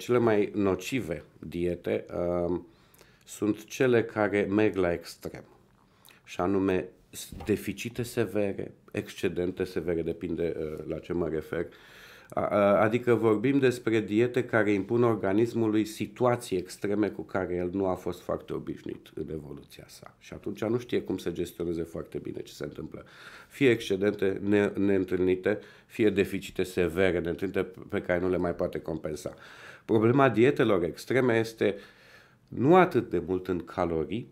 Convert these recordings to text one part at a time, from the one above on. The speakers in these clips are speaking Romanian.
Cele mai nocive diete uh, sunt cele care merg la extrem, și anume deficite severe, excedente severe, depinde uh, la ce mă refer. adică vorbim despre diete care impun organismului situații extreme cu care el nu a fost foarte obișnuit în evoluția sa. Și atunci nu știe cum să gestioneze foarte bine ce se întâmplă. Fie excedente ne, neîntâlnite, fie deficite severe neîntâlnite pe care nu le mai poate compensa. Problema dietelor extreme este nu atât de mult în calorii,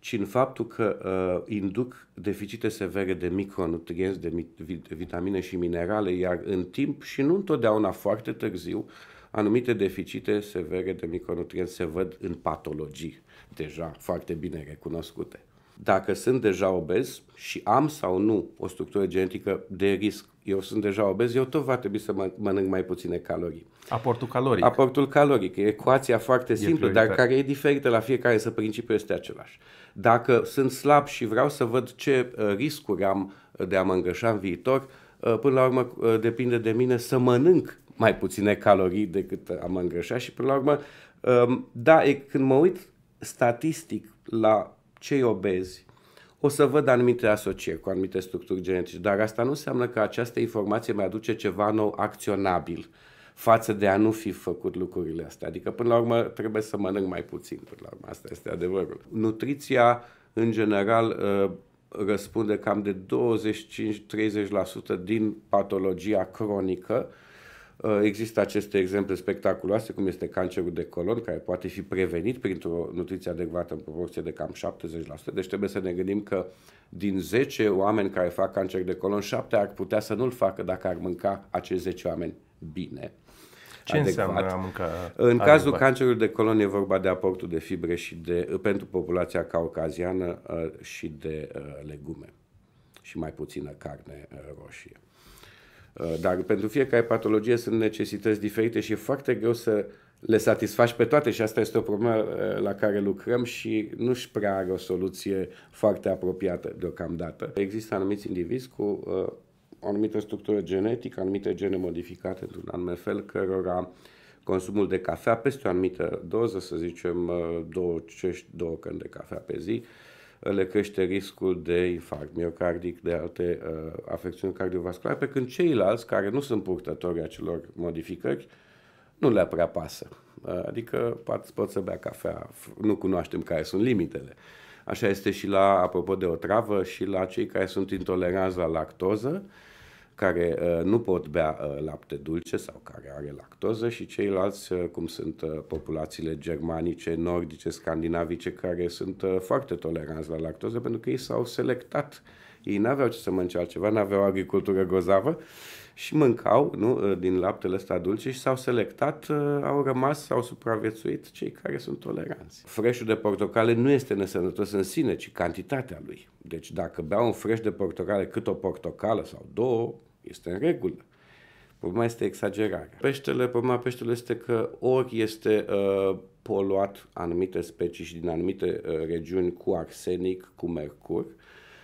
ci în faptul că uh, induc deficite severe de micronutrienți, de vitamine și minerale, iar în timp și nu întotdeauna foarte târziu, anumite deficite severe de micronutrienți se văd în patologii deja foarte bine recunoscute dacă sunt deja obez și am sau nu o structură genetică de risc, eu sunt deja obez, eu tot va trebui să mănânc mai puține calorii. Aportul caloric. Aportul caloric. E ecuația foarte simplă, dar care e diferită la fiecare, să principiul este același. Dacă sunt slab și vreau să văd ce uh, riscuri am uh, de a mă îngășa în viitor, uh, până la urmă depinde de mine să mănânc mai puține calorii decât am îngrășat și până la urmă, um, da, e, când mă uit statistic la cei obezi, o să văd anumite asocieri cu anumite structuri genetice, dar asta nu înseamnă că această informație mai aduce ceva nou acționabil față de a nu fi făcut lucrurile astea. Adică, până la urmă, trebuie să mănânc mai puțin, până la urmă, asta este adevărul. Nutriția, în general, uh, răspunde cam de 25-30% din patologia cronică, Uh, există aceste exemple spectaculoase, cum este cancerul de colon, care poate fi prevenit printr-o nutriție adecvată în proporție de cam 70%. Deci trebuie să ne gândim că din 10 oameni care fac cancer de colon, 7 ar putea să nu-l facă dacă ar mânca acei 10 oameni bine. Ce adecvat. înseamnă a mânca În cazul adecvat? cancerului de colon e vorba de aportul de fibre și de, pentru populația caucaziană uh, și de uh, legume și mai puțină carne roșie. Uh, dar pentru fiecare patologie sunt necesități diferite și e foarte greu să le satisfaci pe toate și asta este o problemă uh, la care lucrăm și nu-și prea are o soluție foarte apropiată deocamdată. Există anumiți indivizi cu uh, o anumită structură genetică, anumite gene modificate într-un anume fel, cărora consumul de cafea peste o anumită doză, să zicem două cești, două căni de cafea pe zi, le crește riscul de infarct miocardic, de alte uh, afecțiuni cardiovasculare, pe când ceilalți care nu sunt purtători acelor modificări nu le prea pasă. Uh, adică pot, pot să bea cafea, nu cunoaștem care sunt limitele. Așa este și la, apropo de o travă, și la cei care sunt intoleranți la lactoză, uh, care uh, nu pot bea uh, lapte dulce sau care are lactoză și ceilalți, uh, cum sunt populațiile germanice, nordice, scandinavice, care sunt foarte toleranți la lactoză pentru că ei s-au selectat. Ei n-aveau ce să mănânce altceva, n-aveau agricultură gozavă și mâncau nu, ă, din laptele ăsta dulce și s-au selectat, ă, au rămas, au supraviețuit cei care sunt toleranți. Freșul de portocale nu este nesănătos în sine, ci cantitatea lui. Deci dacă bea un freș de portocale cât o portocală sau două, este în regulă. Problema este exagerarea. Peștele, problema peștele este că ori este uh, poluat anumite specii și din anumite uh, regiuni cu arsenic, cu mercur,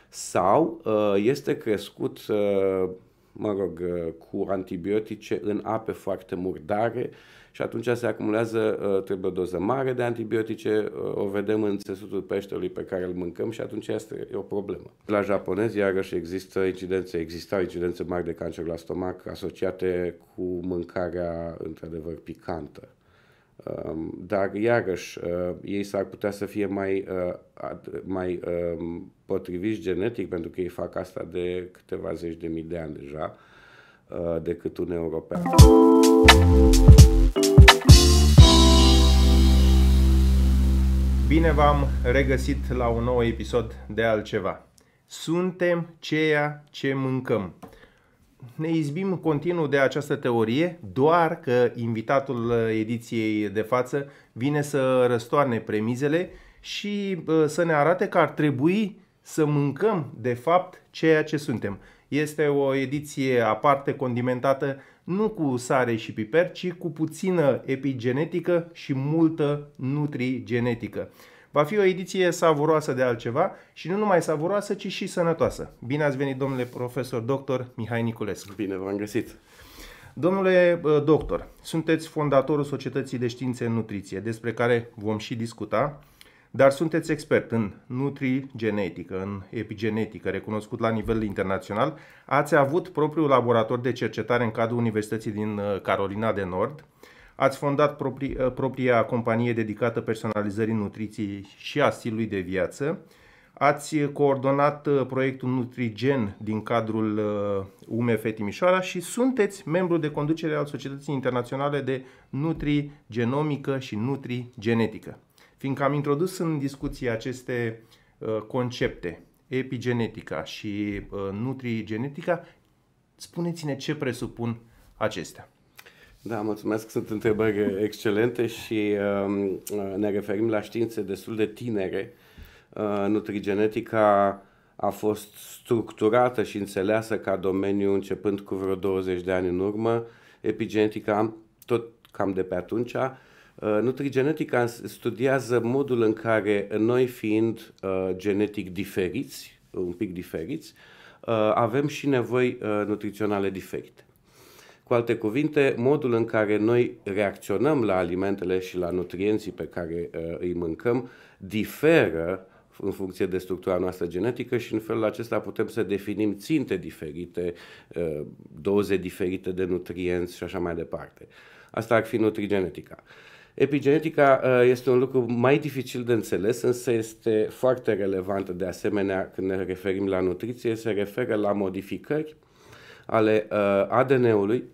sau uh, este crescut uh, mă rog, uh, cu antibiotice în ape foarte murdare și atunci se acumulează, uh, trebuie o doză mare de antibiotice, uh, o vedem în țesutul peștelui pe care îl mâncăm și atunci este o problemă. La japonezi, iarăși, există incidențe, existau incidențe mari de cancer la stomac asociate cu mâncarea, într-adevăr, picantă. Ehm, dar iarăși ehm, ei s-ar putea să fie mai, ehm, mai potriviți genetic, pentru că ei fac asta de câteva zeci de mii de ani deja, decât un european. Bine v-am regăsit la un nou episod de altceva. Suntem ceea ce mâncăm ne izbim continuu de această teorie, doar că invitatul ediției de față vine să răstoarne premizele și să ne arate că ar trebui să mâncăm, de fapt, ceea ce suntem. Este o ediție aparte condimentată nu cu sare și piper, ci cu puțină epigenetică și multă nutrigenetică. genetică. Va fi o ediție savuroasă de altceva și nu numai savuroasă, ci și sănătoasă. Bine ați venit, domnule profesor doctor Mihai Niculescu. Bine v-am găsit. Domnule uh, doctor, sunteți fondatorul Societății de Științe în Nutriție, despre care vom și discuta, dar sunteți expert în nutrigenetică, în epigenetică, recunoscut la nivel internațional. Ați avut propriul laborator de cercetare în cadrul Universității din uh, Carolina de Nord. Ați fondat propri, eh, propria companie dedicată personalizării nutriției și a stilului de viață. Ați coordonat eh, proiectul Nutrigen din cadrul eh, UMF Timișoara și sunteți membru de conducere al Societății Internaționale de Nutrigenomică și Nutrigenetică. Fiindcă am introdus în discuție aceste concepte, epigenetica și nutrigenetica, spuneți-ne ce presupun acestea. Da, mulțumesc, sunt întrebări excelente și um, uh, ne referim la științe destul de tinere. Uh, nutrigenetica a fost structurată și înțeleasă ca domeniu începând cu vreo 20 de ani în urmă, epigenetica tot cam de pe atunci. Uh, nutrigenetica studiază modul în care noi fiind uh, genetic diferiți, un pic diferiți, uh, avem și nevoi uh, nutriționale diferite. Cu alte cuvinte, modul în care noi reacționăm la alimentele și la nutrienții pe care uh, îi mâncăm diferă în funcție de structura noastră genetică și în felul acesta putem să definim ținte diferite, uh, doze diferite de nutrienți și așa mai departe. Asta ar fi nutrigenetica. Epigenetica uh, este un lucru mai dificil de înțeles, însă este foarte relevantă de asemenea când ne referim la nutriție, se referă la modificări ale uh, ADN-ului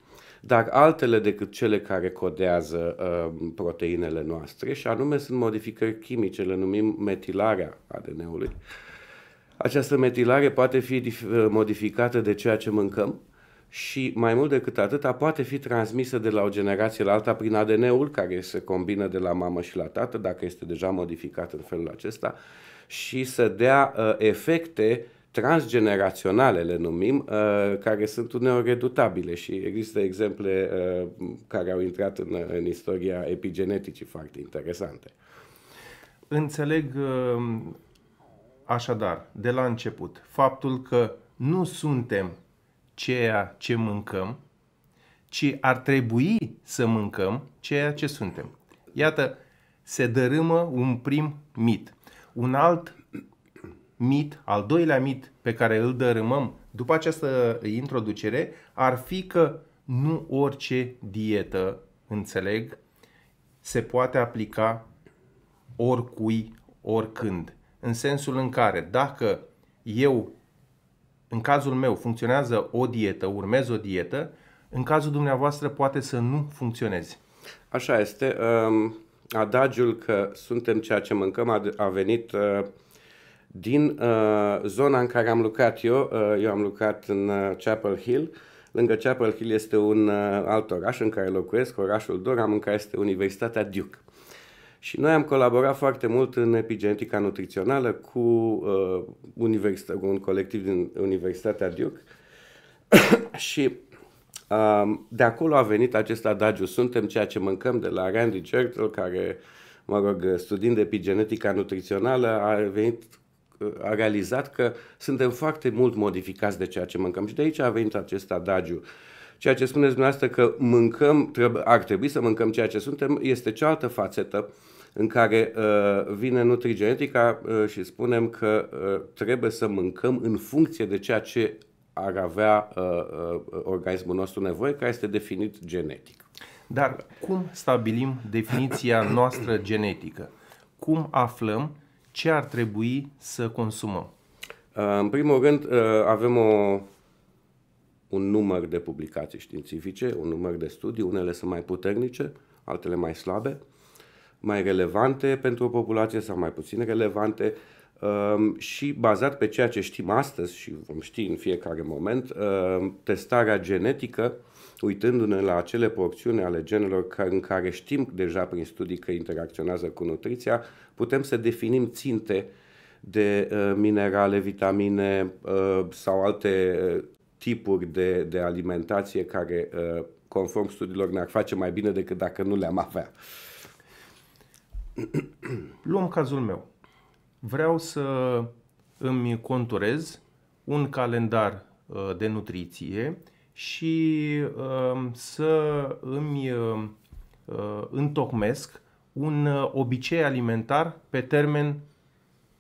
dar altele decât cele care codează uh, proteinele noastre, și anume sunt modificări chimice, le numim metilarea ADN-ului. Această metilare poate fi uh, modificată de ceea ce mâncăm și mai mult decât atâta poate fi transmisă de la o generație la alta prin ADN-ul care se combină de la mamă și la tată, dacă este deja modificat în felul acesta, și să dea uh, efecte transgeneraționale, le numim, uh, care sunt uneori redutabile și există exemple uh, care au intrat în, uh, în istoria epigeneticii foarte interesante. Înțeleg așadar, de la început, faptul că nu suntem ceea ce mâncăm, ci ar trebui să mâncăm ceea ce suntem. Iată, se dărâmă un prim mit. Un alt mit, al doilea mit pe care îl dărâmăm după această introducere, ar fi că nu orice dietă, înțeleg, se poate aplica oricui, oricând. În sensul în care dacă eu, în cazul meu, funcționează o dietă, urmez o dietă, în cazul dumneavoastră poate să nu funcționeze. Așa este. adagiul că suntem ceea ce mâncăm a venit uh, din uh, zona în care am lucrat eu, uh, eu am lucrat în uh, Chapel Hill, lângă Chapel Hill este un uh, alt oraș în care locuiesc, orașul Durham, în care este Universitatea Duke. Și noi am colaborat foarte mult în epigenetica nutrițională cu uh, universit- un colectiv din Universitatea Duke și uh, de acolo a venit acest adagiu, suntem ceea ce mâncăm de la Randy Churchill, care, mă rog, studiind epigenetica nutrițională, a venit a realizat că suntem foarte mult modificați de ceea ce mâncăm. Și de aici a venit acest adagiu. Ceea ce spuneți dumneavoastră că mâncăm, trebuie, ar trebui să mâncăm ceea ce suntem, este cealaltă fațetă în care uh, vine nutrigenetica uh, și spunem că uh, trebuie să mâncăm în funcție de ceea ce ar avea organismul nostru nevoie, care este definit genetic. Dar cum stabilim definiția noastră genetică? Cum aflăm ce ar trebui să consumăm? Uh, în primul rând, uh, avem o, un număr de publicații științifice, un număr de studii, unele sunt mai puternice, altele mai slabe, mai relevante pentru o populație sau mai puțin relevante. Ehm, și bazat pe ceea ce știm astăzi și vom ști în fiecare moment, ehm, testarea genetică, uitându-ne la acele porțiuni ale genelor în care știm deja prin studii că interacționează cu nutriția, putem să definim ținte de ehm, minerale, vitamine sau alte tipuri de, de alimentație care, conform studiilor, ne-ar face mai bine decât dacă nu le-am avea. Luăm cazul meu vreau să îmi conturez un calendar uh, de nutriție și um, să îmi um, uh, întocmesc un uh, obicei alimentar pe termen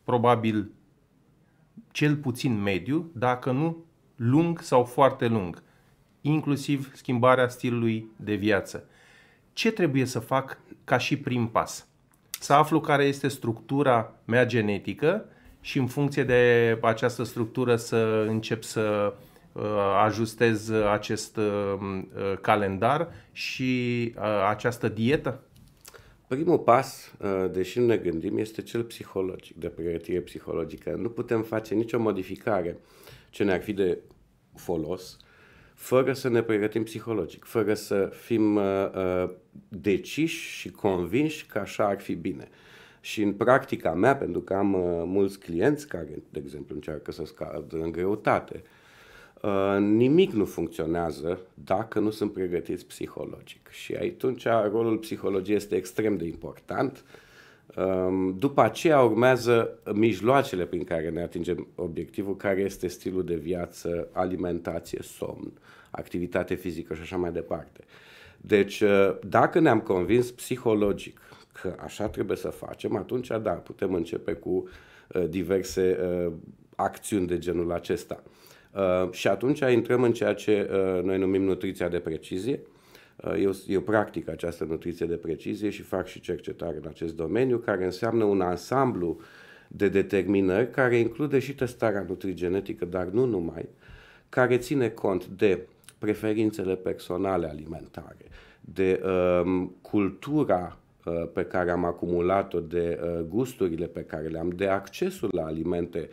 probabil cel puțin mediu, dacă nu lung sau foarte lung, inclusiv schimbarea stilului de viață. Ce trebuie să fac ca și prim pas? să aflu care este structura mea genetică și în funcție de această structură să încep să uh, ajustez acest uh, uh, calendar și această dietă? Primul pas, deși nu ne gândim, este cel psihologic, de pregătire psihologică. Nu putem face nicio modificare ce ne-ar fi de folos fără să ne pregătim psihologic, fără să fim uh, uh, deciși și convinși că așa ar fi bine. Și în practica mea, pentru că am uh, mulți clienți care, de exemplu, încearcă să scadă în greutate, uh, nimic nu funcționează dacă nu sunt pregătiți psihologic. Și atunci rolul psihologiei este extrem de important Ehm, după aceea urmează mijloacele prin care ne atingem obiectivul, care este stilul de viață, alimentație, somn, activitate fizică și așa mai departe. Deci, eh, dacă ne-am convins psihologic că așa trebuie să facem, atunci, da, putem începe cu eh, diverse eh, acțiuni de genul acesta. Și atunci intrăm în ceea ce noi numim nutriția de precizie, Uh, eu, eu practic această nutriție de precizie și fac și cercetare în acest domeniu, care înseamnă un ansamblu de determinări care include și testarea nutrigenetică, dar nu numai, care ține cont de preferințele personale alimentare, de um, cultura uh, pe care am acumulat-o, de uh, gusturile pe care le am, de accesul la alimente.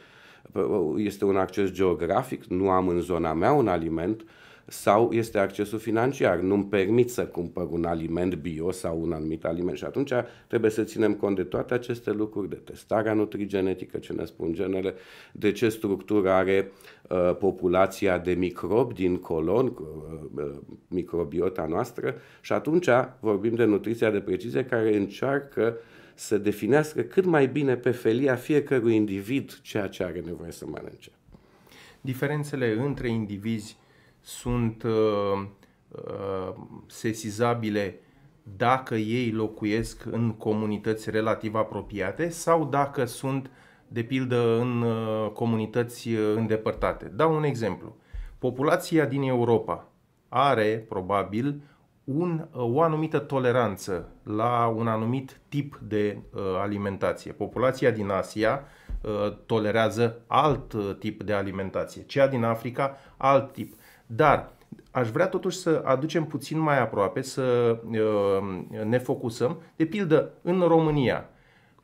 Este un acces geografic, nu am în zona mea un aliment, uh, sau este accesul financiar. Nu-mi permit să cumpăr un aliment bio sau un anumit aliment și atunci trebuie să ținem cont de toate aceste lucruri, de testarea nutrigenetică, ce ne spun genele, de ce structură are uh, populația de microbi din colon, uh, uh, microbiota noastră și atunci vorbim de nutriția de precizie care încearcă să definească cât mai bine pe felia fiecărui individ ceea ce are nevoie să mănânce. Diferențele între indivizi sunt uh, uh, sesizabile dacă ei locuiesc în comunități relativ apropiate sau dacă sunt, de pildă, în uh, comunități uh, îndepărtate. Dau un exemplu. Populația din Europa are, probabil, un, o anumită toleranță la un anumit tip de uh, alimentație. Populația din Asia uh, tolerează alt tip de alimentație, cea din Africa alt tip. Dar aș vrea totuși să aducem puțin mai aproape, să uh, ne focusăm. De pildă, în România,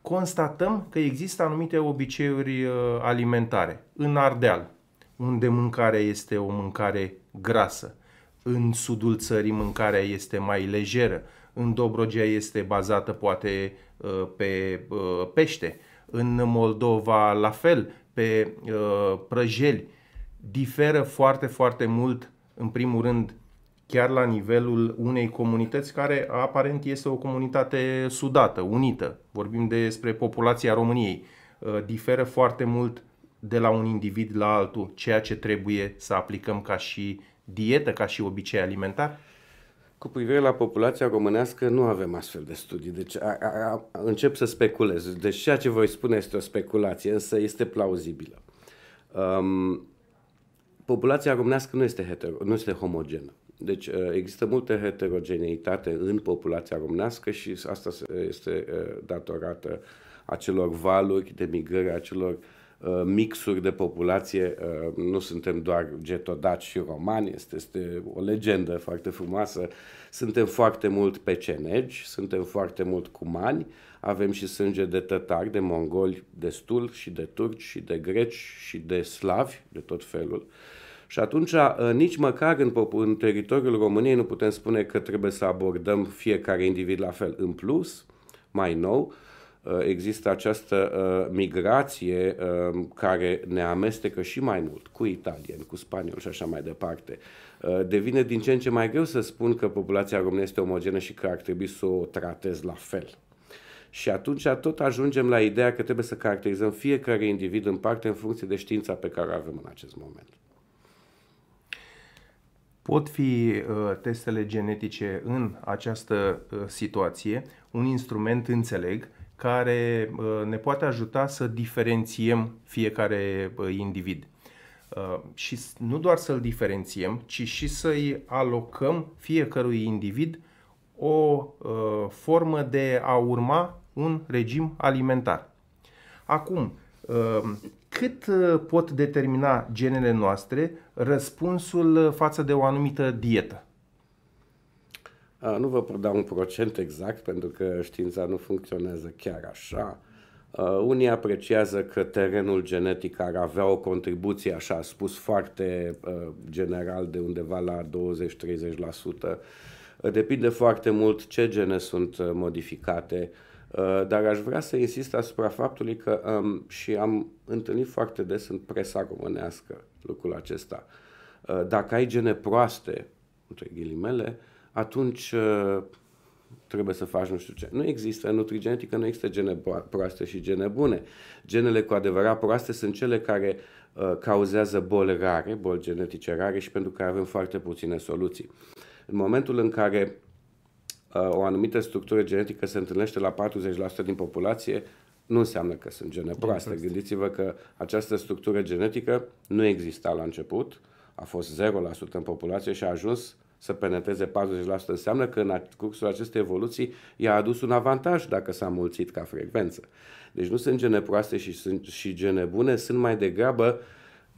constatăm că există anumite obiceiuri uh, alimentare. În Ardeal, unde mâncarea este o mâncare grasă. În sudul țării mâncarea este mai lejeră. În Dobrogea este bazată poate uh, pe pește. În Moldova la fel, pe prăjeli diferă foarte, foarte mult, în primul rând, chiar la nivelul unei comunități care aparent este o comunitate sudată, unită. Vorbim despre populația României. Uh, diferă foarte mult de la un individ la altul ceea ce trebuie să aplicăm ca și dietă, ca și obicei alimentar? Cu privire la populația românească nu avem astfel de studii, deci a, a, a, încep să speculez. Deci ceea ce voi spune este o speculație, însă este plauzibilă. Um, populația românească nu este, hetero, nu este homogenă. Deci uh, există multă heterogeneitate în populația românească și asta este uh, datorată acelor valuri de migrări, acelor uh, mixuri de populație. Nu suntem doar getodaci și romani, este, este o legendă foarte frumoasă. Suntem foarte mult pecenegi, suntem foarte mult cumani, avem și sânge de tătari, de mongoli destul și de turci și de greci și de slavi, de tot felul. Uh, și atunci, uh, nici măcar în, în teritoriul României nu putem spune că trebuie să abordăm fiecare individ la fel. În plus, mai nou, uh, există această uh, migrație care ne amestecă și mai mult cu italieni, cu spanioli și așa mai departe. Devine din ce în ce mai greu să spun că populația română este omogenă și că ar trebui să o tratez la fel. Și atunci tot ajungem la ideea că trebuie să caracterizăm fiecare individ în parte în funcție de știința pe care o avem în acest moment. Pot fi uh, testele genetice în această uh, situație un instrument, înțeleg, care uh, ne poate ajuta să diferențiem fiecare individ. Și nu doar să-l diferențiem, ci și să-i alocăm fiecărui individ o formă de a urma un regim alimentar. Acum, cât pot determina genele noastre răspunsul față de o anumită dietă? Nu vă pot da un procent exact, pentru că știința nu funcționează chiar așa. Unii apreciază că terenul genetic ar avea o contribuție, așa spus, foarte general, de undeva la 20-30%. Depinde foarte mult ce gene sunt modificate, uh, Uh, dar aș vrea să insist asupra faptului că um, și am întâlnit foarte des în presa românească lucrul acesta. Uh, dacă ai gene proaste, între ghilimele, atunci uh, trebuie să faci nu știu ce. Nu există, în nutrigenetică nu există gene proaste și gene bune. Genele cu adevărat proaste sunt cele care uh, cauzează boli rare, boli genetice rare și pentru care avem foarte puține soluții. În momentul în care Uh, o anumită structură genetică se întâlnește la 40% din populație, nu înseamnă că sunt gene proaste. Exact. Deci gândiți-vă că această structură genetică nu exista la început, a fost 0% în populație și a ajuns să penetreze 40%. Înseamnă că în cursul acestei evoluții i-a adus un avantaj dacă s-a mulțit ca frecvență. Deci nu sunt gene proaste și, sunt, și gene bune, sunt mai degrabă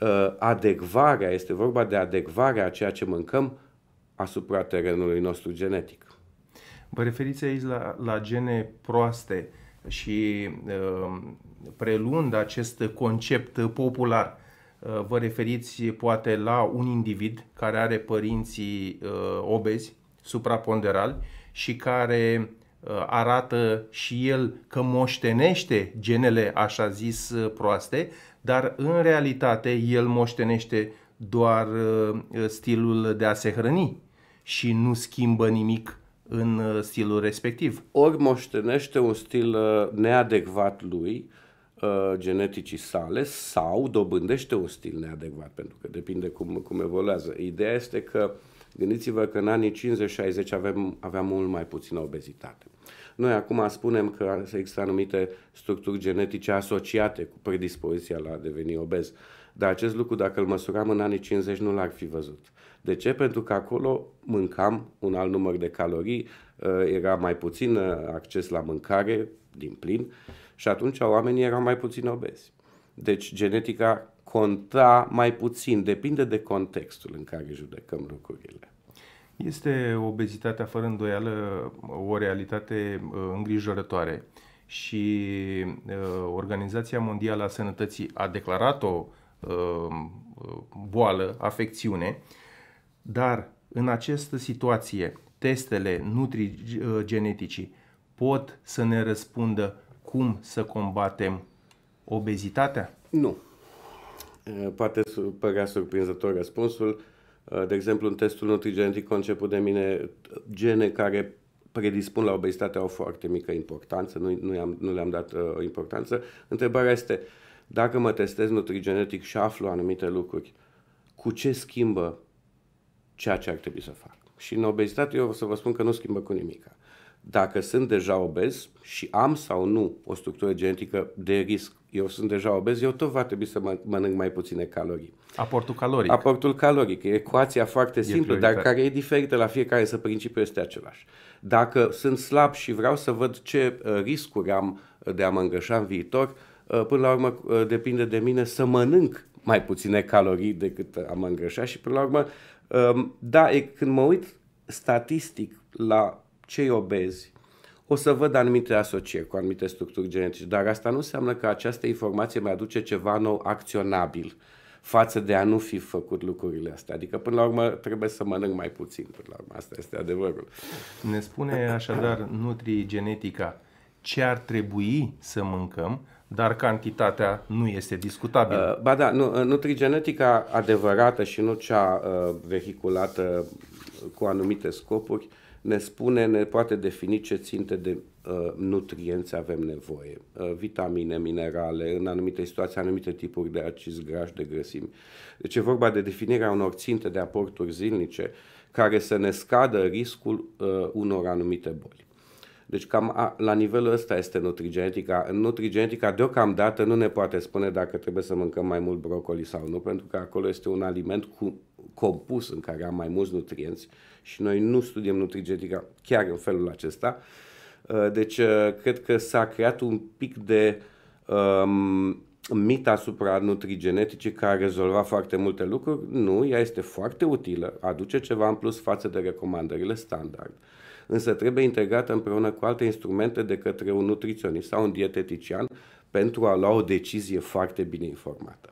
uh, adecvarea, este vorba de adecvarea a ceea ce mâncăm asupra terenului nostru genetic. Vă referiți aici la, la gene proaste și uh, preluând acest concept popular, uh, vă referiți poate la un individ care are părinții uh, obezi, supraponderali și care arată și el că moștenește genele așa zis proaste, dar în realitate el moștenește doar stilul de a se hrăni și nu schimbă nimic în uh, stilul respectiv. Ori moștenește un stil uh, neadecvat lui, uh, geneticii sale sau dobândește un stil neadecvat, pentru că depinde cum, cum evoluează. Ideea este că gândiți-vă că în anii 50-60 avem, aveam mult mai puțină obezitate. Noi acum spunem că există anumite structuri genetice asociate cu predispoziția la a deveni obez, dar acest lucru, dacă îl măsuram în anii 50, nu l-ar fi văzut. De ce? Pentru că acolo mâncam un alt număr de calorii, ă, era mai puțin ă, acces la mâncare din plin și atunci oamenii erau mai puțin obezi. Deci genetica conta mai puțin, depinde de contextul în care judecăm lucrurile. Este obezitatea fără îndoială o realitate ă, îngrijorătoare și Organizația Mondială a Sănătății a declarat-o boală, afecțiune, uh, dar în această situație, testele nutrigeneticii pot să ne răspundă cum să combatem obezitatea? Nu. Poate părea surprinzător răspunsul. De exemplu, în testul nutrigenetic conceput de mine, gene care predispun la obezitate au foarte mică importanță, nu, nu, am nu le-am dat uh, importanță. Întrebarea este, dacă mă testez nutrigenetic și aflu anumite lucruri, cu ce schimbă ceea ce ar trebui să fac. Și în obezitate eu o să vă spun că nu schimbă cu nimic. Dacă sunt deja obez și am sau nu o structură genetică de risc, eu sunt deja obez, eu tot va trebui să mănânc mai puține calorii. Aportul caloric. Aportul caloric. E ecuația foarte simplă, dar care e diferită la fiecare, să principiul este același. Dacă sunt slab și vreau să văd ce uh, riscuri am uh, de a mă îngășa în viitor, uh, până la urmă depinde de mine să mănânc mai puține calorii decât am îngrășat și până la urmă Ehm, da, e, când mă uit statistic la cei obezi, o să văd anumite asocieri cu anumite structuri genetice, dar asta nu înseamnă că această informație mai aduce ceva nou acționabil față de a nu fi făcut lucrurile astea. Adică, până la urmă, trebuie să mănânc mai puțin. Până la urmă, asta este adevărul. Ne spune așadar nutrigenetica ce ar trebui să mâncăm dar cantitatea nu este discutabilă. Uh, ba da, nu, uh, nutrigenetica adevărată și nu cea uh, vehiculată uh, cu anumite scopuri ne spune, ne poate defini ce ținte de uh, nutrienți avem nevoie. Uh, vitamine, minerale, în anumite situații, anumite tipuri de acizi grași, de grăsimi. Deci e vorba de definirea unor ținte de aporturi zilnice care să ne scadă riscul uh, unor anumite boli. Deci cam a, la nivelul ăsta este nutrigenetica. nutrigenetica deocamdată nu ne poate spune dacă trebuie să mâncăm mai mult brocoli sau nu, pentru că acolo este un aliment cu, compus în care am mai mulți nutrienți și noi nu studiem nutrigenetica chiar în felul acesta. Uh, deci uh, cred că s-a creat un pic de um, mit asupra nutrigeneticii care a rezolvat foarte multe lucruri. Nu, ea este foarte utilă, aduce ceva în plus față de recomandările standard însă trebuie integrată împreună cu alte instrumente de către un nutriționist sau un dietetician pentru a lua o decizie foarte bine informată.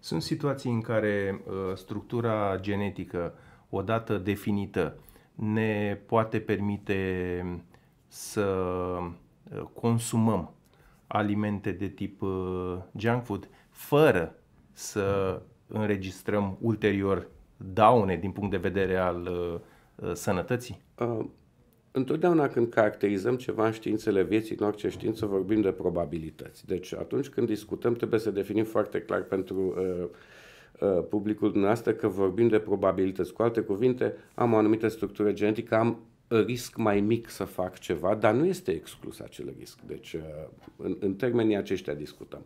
Sunt situații în care uh, structura genetică, odată definită, ne poate permite să uh, consumăm alimente de tip uh, junk food fără să înregistrăm ulterior daune din punct de vedere al sănătății? Întotdeauna când caracterizăm ceva în științele vieții, în orice știință, vorbim de probabilități. Deci atunci când discutăm, trebuie să definim foarte clar pentru uh, uh, publicul dumneavoastră că vorbim de probabilități. Cu alte cuvinte, am o anumită structură genetică, am risc mai mic să fac ceva, dar nu este exclus acel risc. Deci, uh, în, în termenii aceștia discutăm.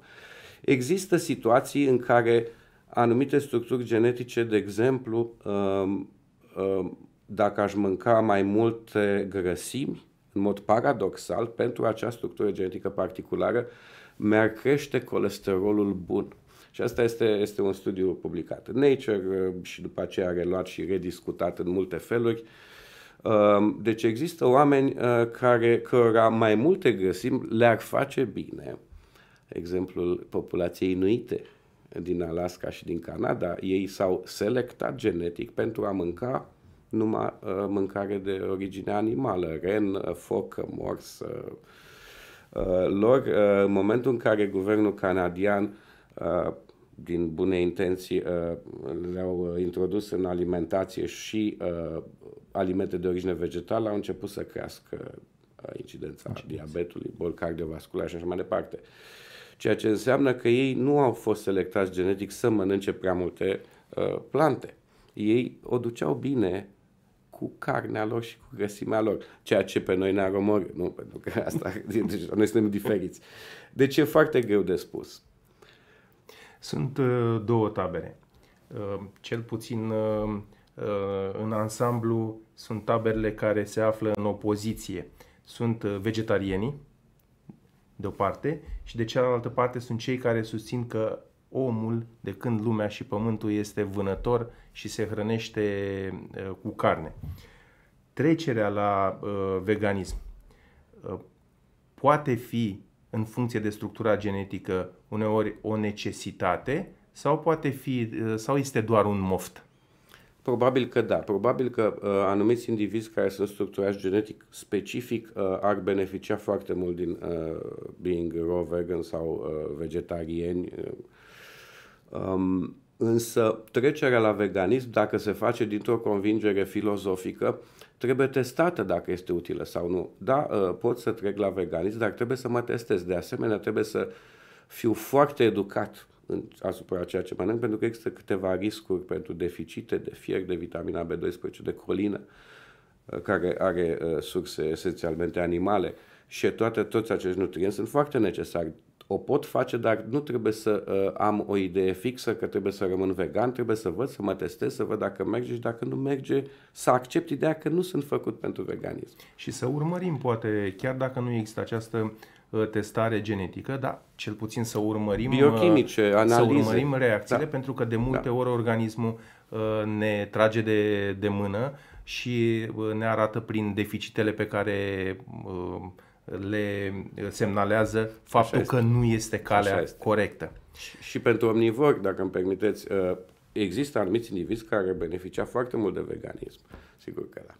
Există situații în care anumite structuri genetice, de exemplu, um, um, dacă aș mânca mai multe grăsimi, în mod paradoxal, pentru acea structură genetică particulară, mi-ar crește colesterolul bun. Și asta este, este un studiu publicat în Nature uh, și după aceea reluat și rediscutat în multe feluri. Uh, deci există oameni uh, care, cărora mai multe grăsimi le-ar face bine. Exemplul populației inuite din Alaska și din Canada, ei s-au selectat genetic pentru a mânca numai uh, mâncare de origine animală, ren, uh, foc, mors. Uh, uh, lor, uh, în momentul în care guvernul canadian uh, din bune intenții uh, le-au introdus în alimentație și uh, alimente de origine vegetală, au început să crească uh, incidența Așa. diabetului, bol cardiovascular și așa mai departe. Ceea ce înseamnă că ei nu au fost selectați genetic să mănânce prea multe uh, plante. Ei o duceau bine cu carnea lor și cu grăsimea lor, ceea ce pe noi ne omori, nu, pentru că asta, deci, noi suntem diferiți. Deci e foarte greu de spus. Sunt uh, două tabere. Uh, cel puțin uh, în ansamblu sunt taberele care se află în opoziție. Sunt vegetarienii, de o parte, și de cealaltă parte sunt cei care susțin că omul, de când lumea și pământul este vânător și se hrănește uh, cu carne. Trecerea la uh, veganism uh, poate fi, în funcție de structura genetică, uneori o necesitate sau poate fi, sau este doar un moft? Probabil că da. Probabil că uh, anumiți indivizi care sunt structurați genetic specific uh, ar beneficia foarte mult din uh, being raw vegan sau uh, vegetarieni. Uh, Um, însă trecerea la veganism, dacă se face dintr-o convingere filozofică, trebuie testată dacă este utilă sau nu. Da, uh, pot să trec la veganism, dar trebuie să mă testez. De asemenea, trebuie să fiu foarte educat în, asupra ceea ce mănânc, pentru că există câteva riscuri pentru deficite de fier, de vitamina B12, de colină, uh, care are uh, surse esențialmente animale și toate, toți acești nutrienți sunt foarte necesari o pot face, dar nu trebuie să uh, am o idee fixă că trebuie să rămân vegan, trebuie să văd, să mă testez, să văd dacă merge și dacă nu merge, să accept ideea că nu sunt făcut pentru veganism. Și să urmărim, poate, chiar dacă nu există această uh, testare genetică, dar cel puțin să urmărim uh, biochimice, uh, analize. Să urmărim reacțiile, da. pentru că de multe da. ori organismul uh, ne trage de, de mână și uh, ne arată prin deficitele pe care uh, le uh, semnalează faptul că nu este calea este. corectă. Și, și pentru omnivori, dacă îmi permiteți, uh, există anumiți indivizi care beneficia foarte mult de veganism. Sigur că da.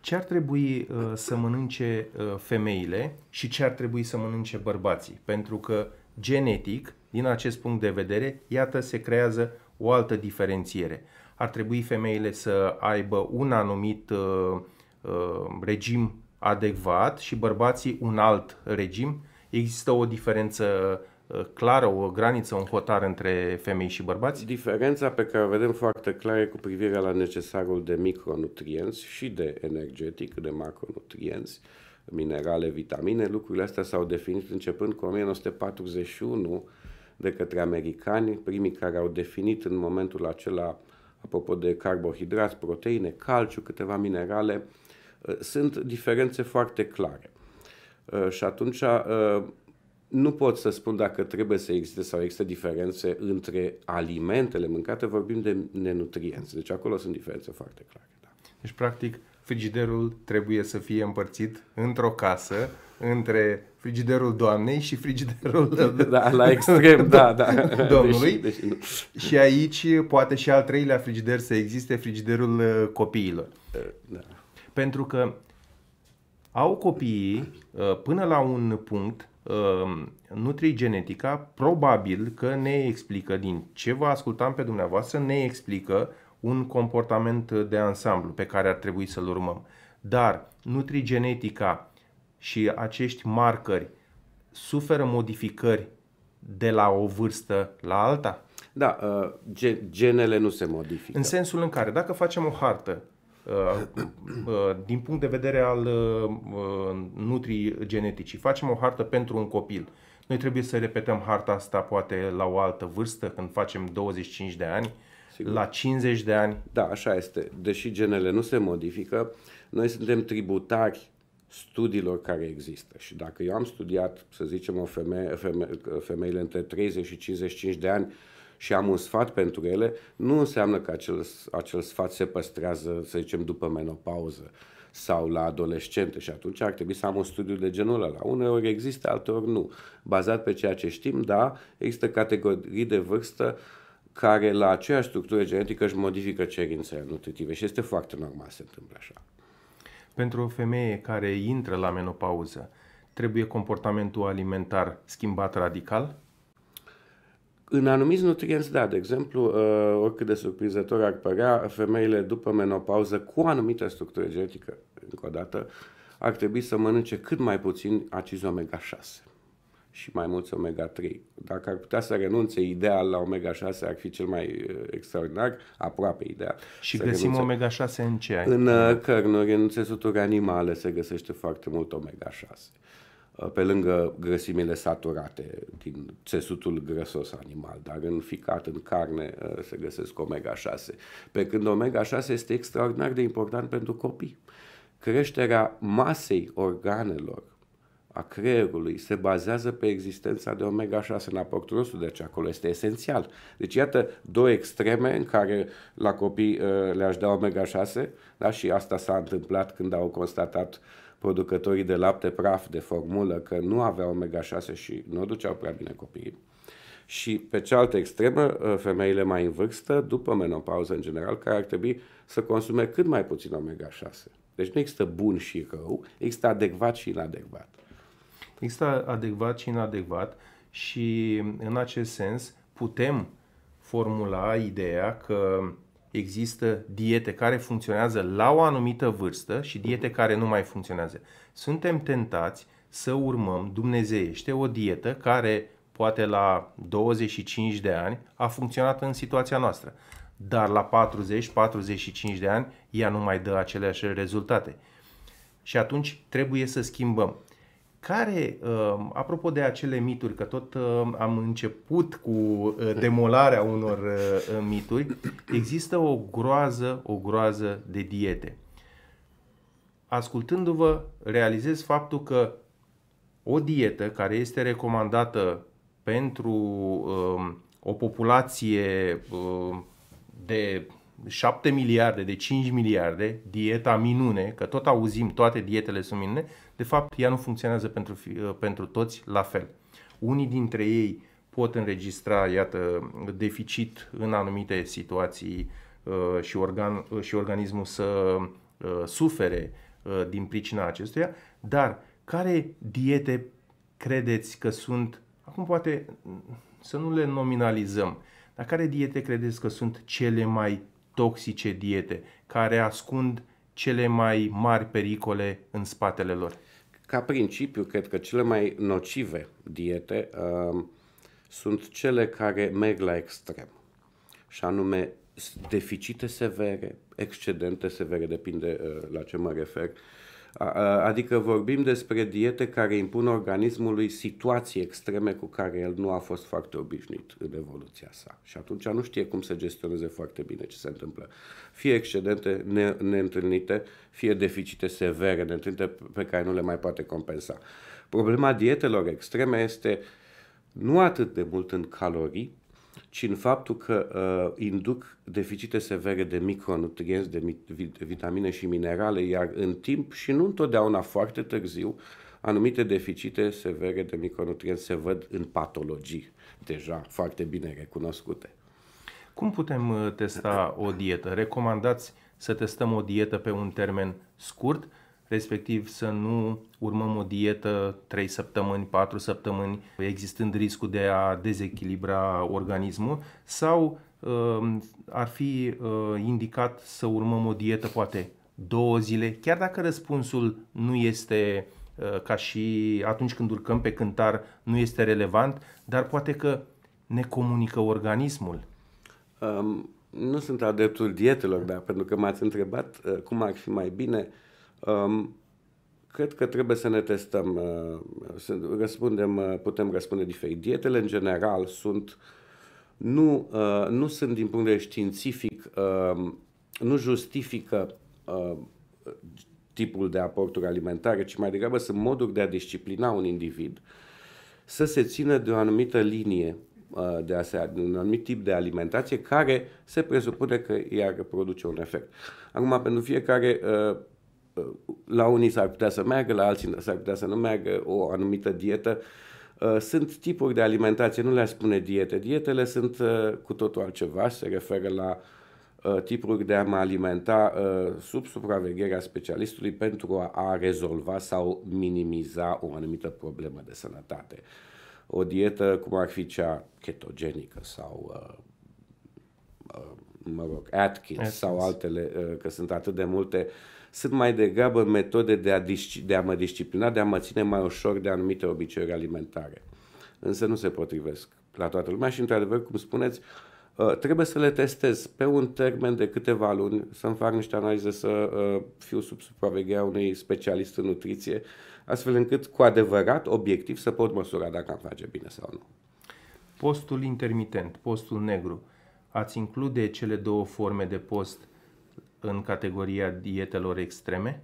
Ce ar trebui uh, să mănânce femeile și ce ar trebui să mănânce bărbații? Pentru că genetic, din acest punct de vedere, iată, se creează o altă diferențiere. Ar trebui femeile să aibă un anumit uh, regim adecvat și bărbații un alt regim, există o diferență uh, clară, o graniță, un hotar între femei și bărbați? Diferența pe care o vedem foarte clară e cu privire la necesarul de micronutrienți și de energetic, de macronutrienți, minerale, vitamine. Lucrurile astea s-au definit începând cu 1941 de către americani, primii care au definit în momentul acela, apropo de carbohidrați, proteine, calciu, câteva minerale, uh, Eh, sunt diferențe foarte clare. Eh, și atunci eh, nu pot să spun dacă trebuie să existe sau există diferențe între alimentele mâncate, vorbim de nenutrienți. Deci acolo sunt diferențe foarte clare. Da. Deci, practic, frigiderul trebuie să fie împărțit într-o casă între frigiderul doamnei și frigiderul da, la extrem, da, da. domnului. Deși, deși nu. Și aici poate și al treilea frigider să existe, frigiderul copiilor. Da. Pentru că au copiii uh, până la un punct uh, nutrigenetica, probabil că ne explică, din ce vă ascultam pe dumneavoastră, ne explică un comportament de ansamblu pe care ar trebui să-l urmăm. Dar nutrigenetica și acești marcări suferă modificări de la o vârstă la alta? Da, uh, genele nu se modifică. În sensul în care, dacă facem o hartă Uh, uh, din punct de vedere al uh, nutrii geneticii. Facem o hartă pentru un copil. Noi trebuie să repetăm harta asta poate la o altă vârstă, când facem 25 de ani, Sigur. la 50 de ani. Da, așa este. Deși genele nu se modifică, noi suntem tributari studiilor care există. Și dacă eu am studiat, să zicem, o femeie, feme, femeile între 30 și 55 de ani, și am un sfat pentru ele, nu înseamnă că acel, acel sfat se păstrează, să zicem, după menopauză sau la adolescente și atunci ar trebui să am un studiu de genul ăla. Uneori există, alteori nu. Bazat pe ceea ce știm, da, există categorii de vârstă care la aceeași structură genetică își modifică cerințele nutritive și este foarte normal să se întâmple așa. Pentru o femeie care intră la menopauză, trebuie comportamentul alimentar schimbat radical? În anumiți nutrienți, da, de exemplu, uh, oricât de surprinzător ar părea, femeile după menopauză cu o anumită structură genetică, încă o dată, ar trebui să mănânce cât mai puțin acid omega-6 și mai mulți omega-3. Dacă ar putea să renunțe ideal la omega-6, ar fi cel mai uh, extraordinar, aproape ideal. Și să găsim renunțe... omega-6 în ce? În În uh, cărnuri, în țesuturi animale se găsește foarte mult omega-6. Uh, pe lângă grăsimile saturate din țesutul grăsos animal, dar în ficat, în carne, uh, se găsesc omega-6. Pe când omega-6 este extraordinar de important pentru copii. Creșterea masei organelor a creierului se bazează pe existența de omega-6 în aportul nostru, deci acolo este esențial. Deci iată două extreme în care la copii uh, le-aș da omega-6 da? și asta s-a întâmplat când au constatat uh, producătorii de lapte praf de formulă că nu aveau omega-6 și nu duceau prea bine copiii. Și pe cealaltă extremă, uh, femeile mai în vârstă, după menopauză în general, care ar trebui să consume cât mai puțin omega-6. Deci nu există bun și rău, există adecvat și inadecvat. Există adecvat și inadecvat și în acest sens putem formula ideea că există diete care funcționează la o anumită vârstă și diete mhm. care nu mai funcționează. Suntem tentați să urmăm dumnezeiește o dietă care poate la 25 de ani a funcționat în situația noastră, dar la 40-45 de ani ea nu mai dă aceleași rezultate. Și atunci trebuie să schimbăm care, um, apropo de acele mituri, că tot um, am început cu uh, demolarea unor uh, uh, mituri, există o groază, o groază de diete. Ascultându-vă, realizez faptul că o dietă care este recomandată pentru um, o populație de 7 miliarde, de 5 miliarde, dieta minune, că tot auzim, toate dietele sunt minune, de fapt ea nu funcționează pentru, uh, pentru toți la fel. Unii dintre ei pot înregistra, iată, deficit în anumite situații uh, și, organ, uh, și organismul să sufere din pricina acestuia, dar care diete credeți că sunt, acum poate să nu le nominalizăm, dar care diete credeți că sunt cele mai toxice diete, care ascund cele mai mari pericole în spatele lor? Ca principiu, cred că cele mai nocive diete uh, sunt cele care merg la extrem, și anume deficite severe, excedente severe, depinde uh, la ce mă refer, uh, Adică vorbim despre diete care impun organismului situații extreme cu care el nu a fost foarte obișnuit în evoluția sa. Și atunci nu știe cum să gestioneze foarte bine ce se întâmplă. Fie excedente ne- neîntâlnite, fie deficite severe neîntâlnite pe care nu le mai poate compensa. Problema dietelor extreme este nu atât de mult în calorii, ci în faptul că uh, induc deficite severe de micronutrienți, de vitamine și minerale, iar în timp și nu întotdeauna foarte târziu, anumite deficite severe de micronutrienți se văd în patologii deja foarte bine recunoscute. Cum putem uh, testa o dietă? Recomandați să testăm o dietă pe un termen scurt respectiv să nu urmăm o dietă 3 săptămâni, 4 săptămâni, existând riscul de a dezechilibra organismul sau um, ar fi uh, indicat să urmăm o dietă poate două zile, chiar dacă răspunsul nu este uh, ca și atunci când urcăm pe cântar, nu este relevant, dar poate că ne comunică organismul. Um, nu sunt adeptul dietelor, dar pentru că m-ați întrebat uh, cum ar fi mai bine, Um, cred că trebuie să ne testăm, uh, să răspundem, uh, putem răspunde diferit. Dietele, în general, sunt, nu, uh, nu sunt, din punct de vedere științific, um, nu justifică tipul de aporturi alimentare, ci mai degrabă sunt moduri de a disciplina un individ să se țină de o anumită linie de a se, un anumit tip de alimentație care se presupune că iar produce un efect. Acum, pentru fiecare la unii s-ar putea să meargă, la alții s-ar putea să nu meargă o anumită dietă. Uh, sunt tipuri de alimentație, nu le-aș spune diete. Dietele sunt uh, cu totul altceva, se referă la uh, tipuri de a mă alimenta sub supravegherea specialistului pentru a rezolva sau minimiza o anumită problemă de sănătate. O dietă cum ar fi cea ketogenică sau mă rog, Atkins, Atkins. sau altele, că sunt atât de multe uh, sunt mai degrabă metode de a, de a mă disciplina, de a mă ține mai ușor de anumite obiceiuri alimentare. Însă nu se potrivesc la toată lumea și, într-adevăr, cum spuneți, uh, trebuie să le testez pe un termen de câteva luni, să-mi fac niște analize, să uh, fiu sub supravegherea unui specialist în nutriție, astfel încât, cu adevărat, obiectiv, să pot măsura dacă am face bine sau nu. Postul intermitent, postul negru, ați include cele două forme de post în categoria dietelor extreme?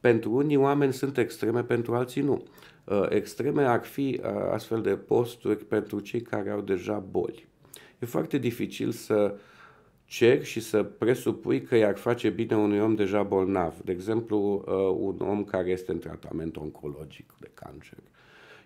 Pentru unii oameni sunt extreme, pentru alții nu. Uh, extreme ar fi uh, astfel de posturi pentru cei care au deja boli. E foarte dificil să cer și să presupui că i-ar face bine unui om deja bolnav. De exemplu, uh, un om care este în tratament oncologic de cancer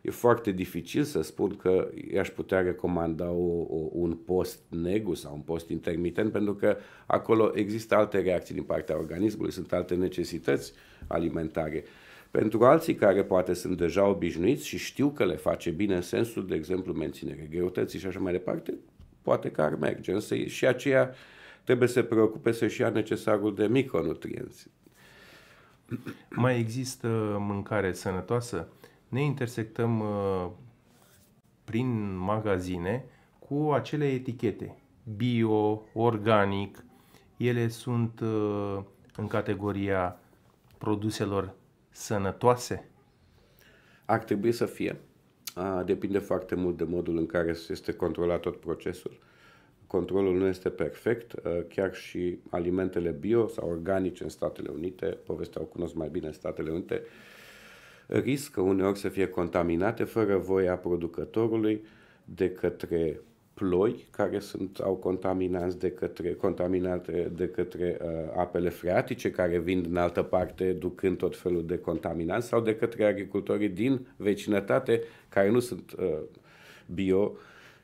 E foarte dificil să spun că i-aș putea recomanda o, o, un post negu sau un post intermitent, pentru că acolo există alte reacții din partea organismului, sunt alte necesități alimentare. Pentru alții care poate sunt deja obișnuiți și știu că le face bine în sensul, de exemplu, menținere greutății și așa mai departe, poate că ar merge. Însă și aceea trebuie să preocupe să-și ia necesarul de micronutrienți. Mai există mâncare sănătoasă? ne intersectăm uh, prin magazine cu acele etichete bio, organic. Ele sunt uh, în categoria produselor sănătoase? Ar trebui să fie. depinde foarte mult de modul în care este controlat tot procesul. Controlul nu este perfect, uh, chiar și alimentele bio sau organice în Statele Unite, povestea o cunosc mai bine în Statele Unite, riscă uneori să fie contaminate fără voia producătorului de către ploi care sunt, au contaminanți de către, contaminate de către uh, apele freatice care vin din altă parte ducând tot felul de contaminanți sau de către agricultorii din vecinătate care nu sunt uh, bio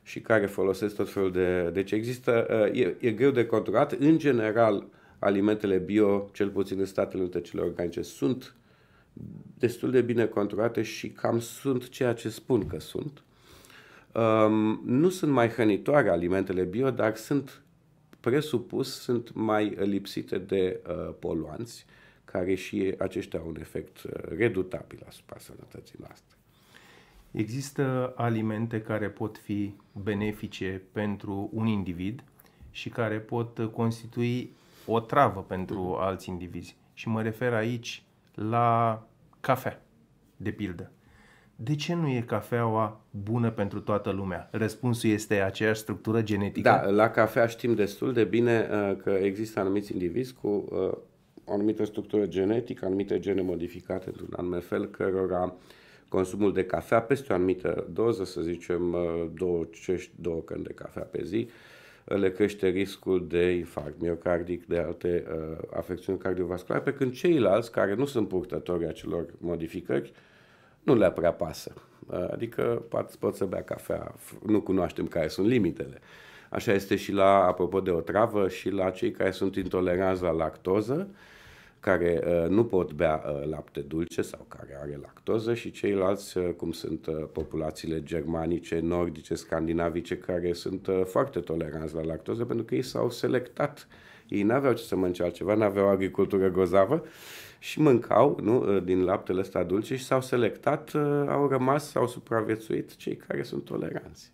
și care folosesc tot felul de... Deci există... Uh, e, e greu de controlat. În general, alimentele bio, cel puțin în Statele Unite cele organice, sunt destul de bine controlate și cam sunt ceea ce spun că sunt. Um, nu sunt mai hrănitoare alimentele bio, dar sunt presupus, sunt mai lipsite de uh, poluanți, care și aceștia au un efect uh, redutabil asupra sănătății noastre. Există alimente care pot fi benefice pentru un individ și care pot constitui o travă pentru mhm. alți indivizi. Și mă refer aici la Cafea, de pildă. De ce nu e cafeaua bună pentru toată lumea? Răspunsul este aceeași structură genetică? Da, la cafea știm destul de bine uh, că există anumiți indivizi cu o uh, anumită structură genetică, anumite gene modificate într-un anume fel, cărora consumul de cafea peste o anumită doză, să zicem uh, două cești, două căni de cafea pe zi, uh, le crește riscul de infarct miocardic, de alte uh, afecțiuni cardiovasculare, pe când ceilalți care nu sunt purtători acelor modificări nu le prea pasă. Uh, adică pot, pot să bea cafea, nu cunoaștem care sunt limitele. Așa este și la, apropo de o travă, și la cei care sunt intoleranți la lactoză, uh, care uh, nu pot bea uh, lapte dulce sau care are lactoză și ceilalți, uh, cum sunt populațiile germanice, nordice, scandinavice, care sunt foarte toleranți la lactoză pentru că ei s-au selectat. Ei nu aveau ce să mănânce altceva, nu aveau agricultură gozavă și mâncau nu, din laptele ăsta dulce și s-au selectat, au rămas, au supraviețuit cei care sunt toleranți.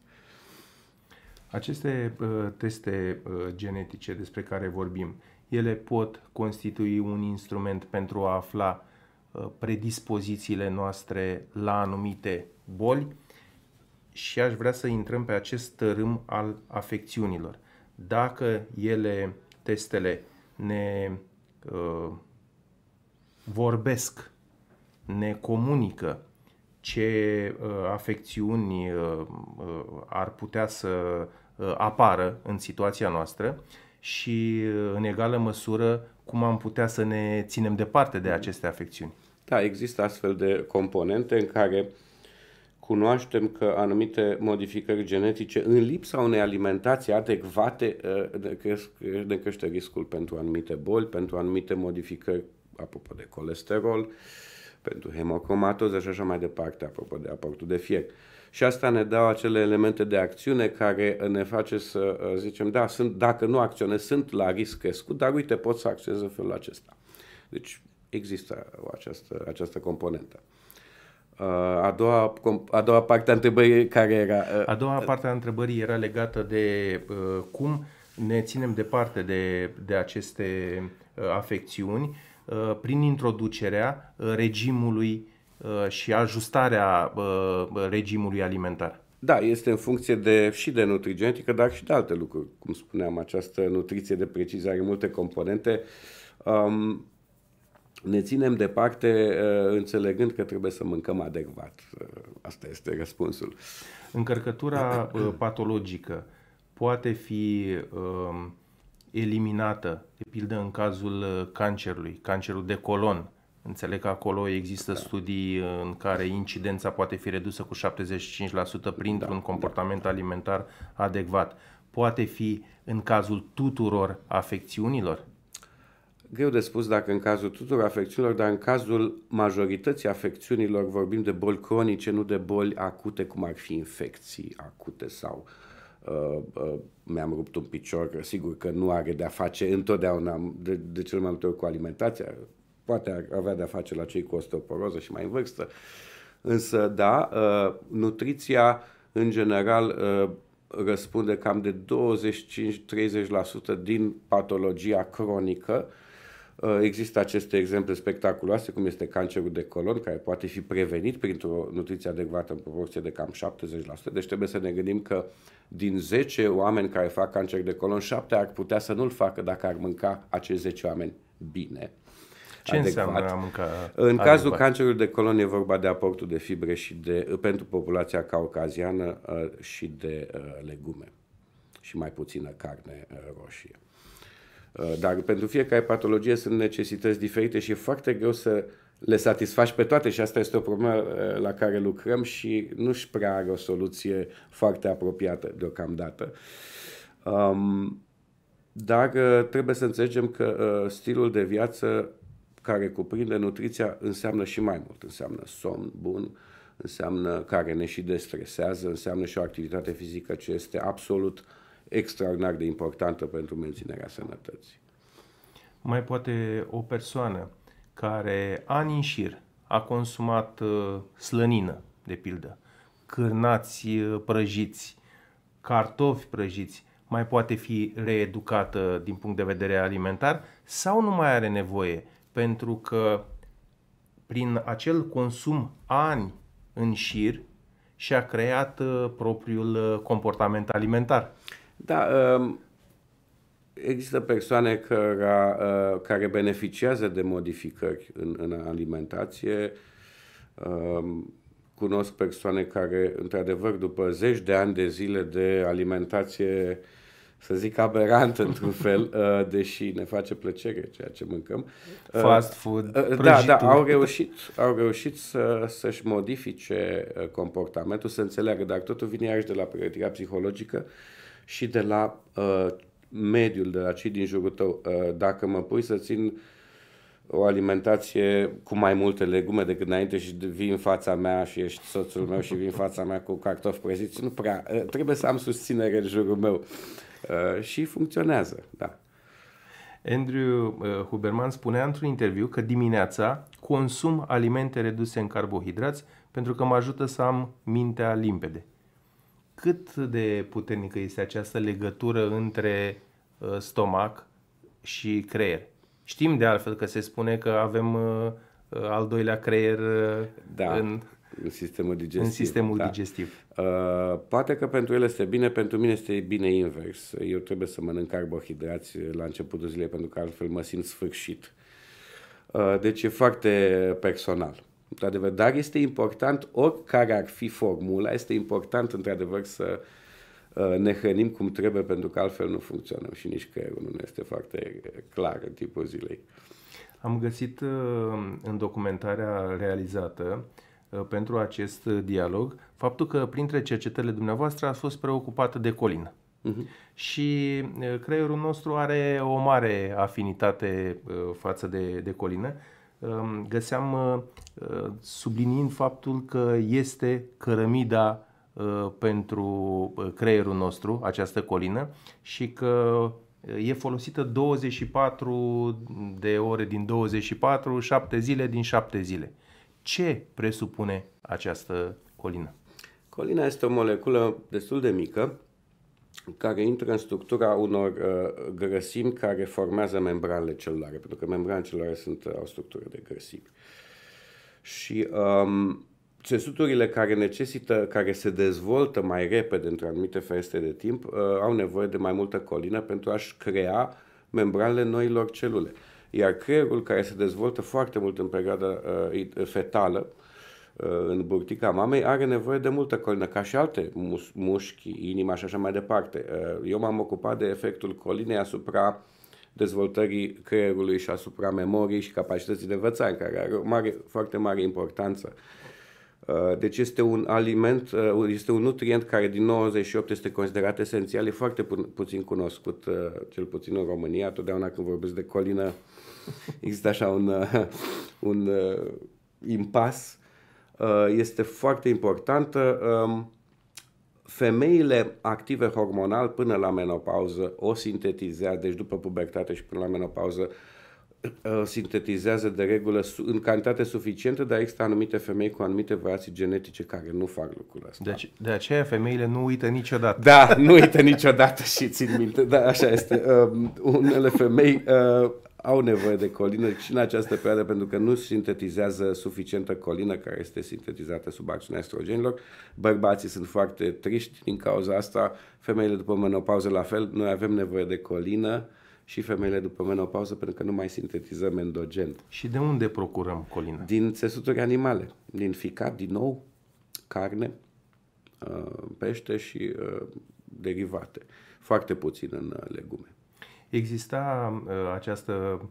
Aceste uh, teste uh, genetice despre care vorbim, ele pot constitui un instrument pentru a afla uh, predispozițiile noastre la anumite boli și aș vrea să intrăm pe acest tărâm al afecțiunilor. Dacă ele, testele, ne uh, vorbesc, ne comunică ce uh, afecțiuni uh, uh ar putea să uh, apară în situația noastră, uh, și în egală măsură cum am putea să ne ținem departe de mhm. aceste afecțiuni. Da, există astfel de componente în care cunoaștem că anumite modificări genetice, în lipsa unei alimentații adecvate, uh, ne, crește riscul pentru anumite boli, pentru anumite modificări, apropo de colesterol, pentru hemocromatoză și așa mai departe, apropo de aportul de fier. Uh, și asta ne dau acele elemente de acțiune care ne face să uh, zicem, da, sunt, dacă nu acționez, sunt la risc crescut, dar uite, pot să acționez în felul acesta. Deci există această, această componentă. Uh, a doua, a doua parte a întrebării care era? Uh, a doua parte a întrebării era legată de cum ne ținem departe de, de aceste afecțiuni prin introducerea regimului Uh, și ajustarea uh, regimului alimentar. Da, este în funcție de, și de nutrigenetică, dar și de alte lucruri. Cum spuneam, această nutriție de precizie are multe componente. Um, ne ținem departe uh, înțelegând că trebuie să mâncăm adecvat. Asta este răspunsul. Încărcătura patologică poate fi um, eliminată, de pildă în cazul cancerului, cancerul de colon, Înțeleg că acolo există da. studii în care incidența poate fi redusă cu 75% printr-un da, comportament da. alimentar adecvat. Poate fi în cazul tuturor afecțiunilor? Greu de spus dacă în cazul tuturor afecțiunilor, dar în cazul majorității afecțiunilor vorbim de boli cronice, nu de boli acute, cum ar fi infecții acute sau uh, uh, mi-am rupt un picior, sigur că nu are de-a face întotdeauna, de, de cel mai multe ori cu alimentația, poate avea de-a face la cei cu osteoporoză și mai în vârstă. Însă, da, uh, nutriția, în general, uh, răspunde cam de 25-30% din patologia cronică. Uh, există aceste exemple spectaculoase, cum este cancerul de colon, care poate fi prevenit printr-o nutriție adecvată în proporție de cam 70%. Deci trebuie să ne gândim că din 10 oameni care fac cancer de colon, 7 ar putea să nu-l facă dacă ar mânca acești 10 oameni bine. Ce adecvat. înseamnă a mânca În adecvat? cazul cancerului de colon e vorba de aportul de fibre și de, pentru populația caucaziană uh, și de uh, legume și mai puțină carne uh, roșie. Dar pentru fiecare patologie sunt necesități diferite și e foarte greu să le satisfaci pe toate și asta este o problemă la care lucrăm și nu-și prea are o soluție foarte apropiată deocamdată. Um, dar trebuie să înțelegem că uh, stilul de viață care cuprinde nutriția înseamnă și mai mult. Înseamnă somn bun, înseamnă care ne și destresează, înseamnă și o activitate fizică ce este absolut extraordinar de importantă pentru menținerea sănătății. Mai poate o persoană care ani în șir a consumat uh, slănină, de pildă, cârnați uh, prăjiți, cartofi prăjiți, mai poate fi reeducată din punct de vedere alimentar sau nu mai are nevoie pentru că prin acel consum ani în șir și-a creat uh, propriul uh, comportament alimentar. Da, um, există persoane care, uh, care beneficiază de modificări în, în alimentație. Um, cunosc persoane care, într-adevăr, după zeci de ani de zile de alimentație uh, să zic, aberant într-un fel, uh, deși ne face plăcere ceea ce mâncăm. Uh, Fast food, uh, Da, da, au reușit, au reușit să, să-și modifice uh, comportamentul, să înțeleagă, dar totul vine iarăși de la pregătirea psihologică și de la uh, mediul, de la cei din jurul tău. Uh, dacă mă pui să țin uh, o alimentație cu mai multe legume decât înainte și vii în fața mea și ești soțul meu și vii în fața mea cu cartofi preziți, Nu prea. Ă, trebuie să am susținere în jurul meu. Ă, și funcționează, da. Andrew ă, Huberman spunea într-un interviu că dimineața consum alimente reduse în carbohidrați pentru că mă ajută să am mintea limpede. Cât de puternică este această legătură între stomac și creier? Știm de altfel că se spune că avem uh, uh, al doilea creier uh, da, în, în sistemul digestiv. În sistemul da. digestiv. Uh, poate că pentru el este bine, pentru mine este bine invers. Eu trebuie să mănânc carbohidrați la începutul zilei pentru că altfel mă simt sfârșit. Uh, deci e foarte personal. Într-adevăr, dar este important, oricare ar fi formula, este important într-adevăr să uh, Eh, ne hrănim cum trebuie, pentru că altfel nu funcționăm și nici creierul nu ne este foarte eh, clar în timpul zilei. Am găsit eh, în documentarea realizată pentru acest dialog faptul că printre cercetările dumneavoastră a fost preocupată de colină. Uh-huh. Mhm. Și creierul nostru are o mare afinitate față de, de colină. Ehm, găseam subliniind faptul că este cărămida Uh, pentru uh, creierul nostru, această colină, și că uh, e folosită 24 de ore din 24, 7 zile din 7 zile. Ce presupune această colină? Colina este o moleculă destul de mică care intră în structura unor uh, grăsimi care formează membranele celulare, pentru că membranele celulare sunt, au structură de grăsimi. Și um, țesuturile care necesită, care se dezvoltă mai repede într-o anumite fereste de timp, uh, au nevoie de mai multă colină pentru a-și crea membranele noilor celule. Iar creierul care se dezvoltă foarte mult în perioada uh, fetală, uh, în burtica mamei, are nevoie de multă colină, ca și alte mus- mușchi, inima și așa mai departe. Eu m-am ocupat de efectul colinei asupra dezvoltării creierului și asupra memoriei și capacității de învățare, care are o mare, foarte mare importanță Uh, deci este un aliment, uh, este un nutrient care din 98 este considerat esențial, e foarte pu- puțin cunoscut, uh, cel puțin în România. Totdeauna când vorbesc de colină, există așa un, un impas. Este foarte important. Um, femeile active hormonal până la menopauză o sintetizează, deci după pubertate și până la menopauză, Uh, sintetizează de regulă în cantitate suficientă, dar există anumite femei cu anumite variații genetice care nu fac lucrul ăsta. Deci, de aceea femeile nu uită niciodată. Da, nu uită niciodată și țin minte, da, așa este. Uh, unele femei uh, au nevoie de colină și în această perioadă pentru că nu sintetizează suficientă colină care este sintetizată sub acțiunea estrogenilor. Bărbații sunt foarte triști din cauza asta, femeile după menopauză la fel, noi avem nevoie de colină, uh, și femeile după menopauză pentru că nu mai sintetizăm endogen. Și de unde procurăm colina? Din țesuturi animale, din ficat, din nou, carne, uh, pește și uh, derivate. Foarte puțin în uh, legume. Exista această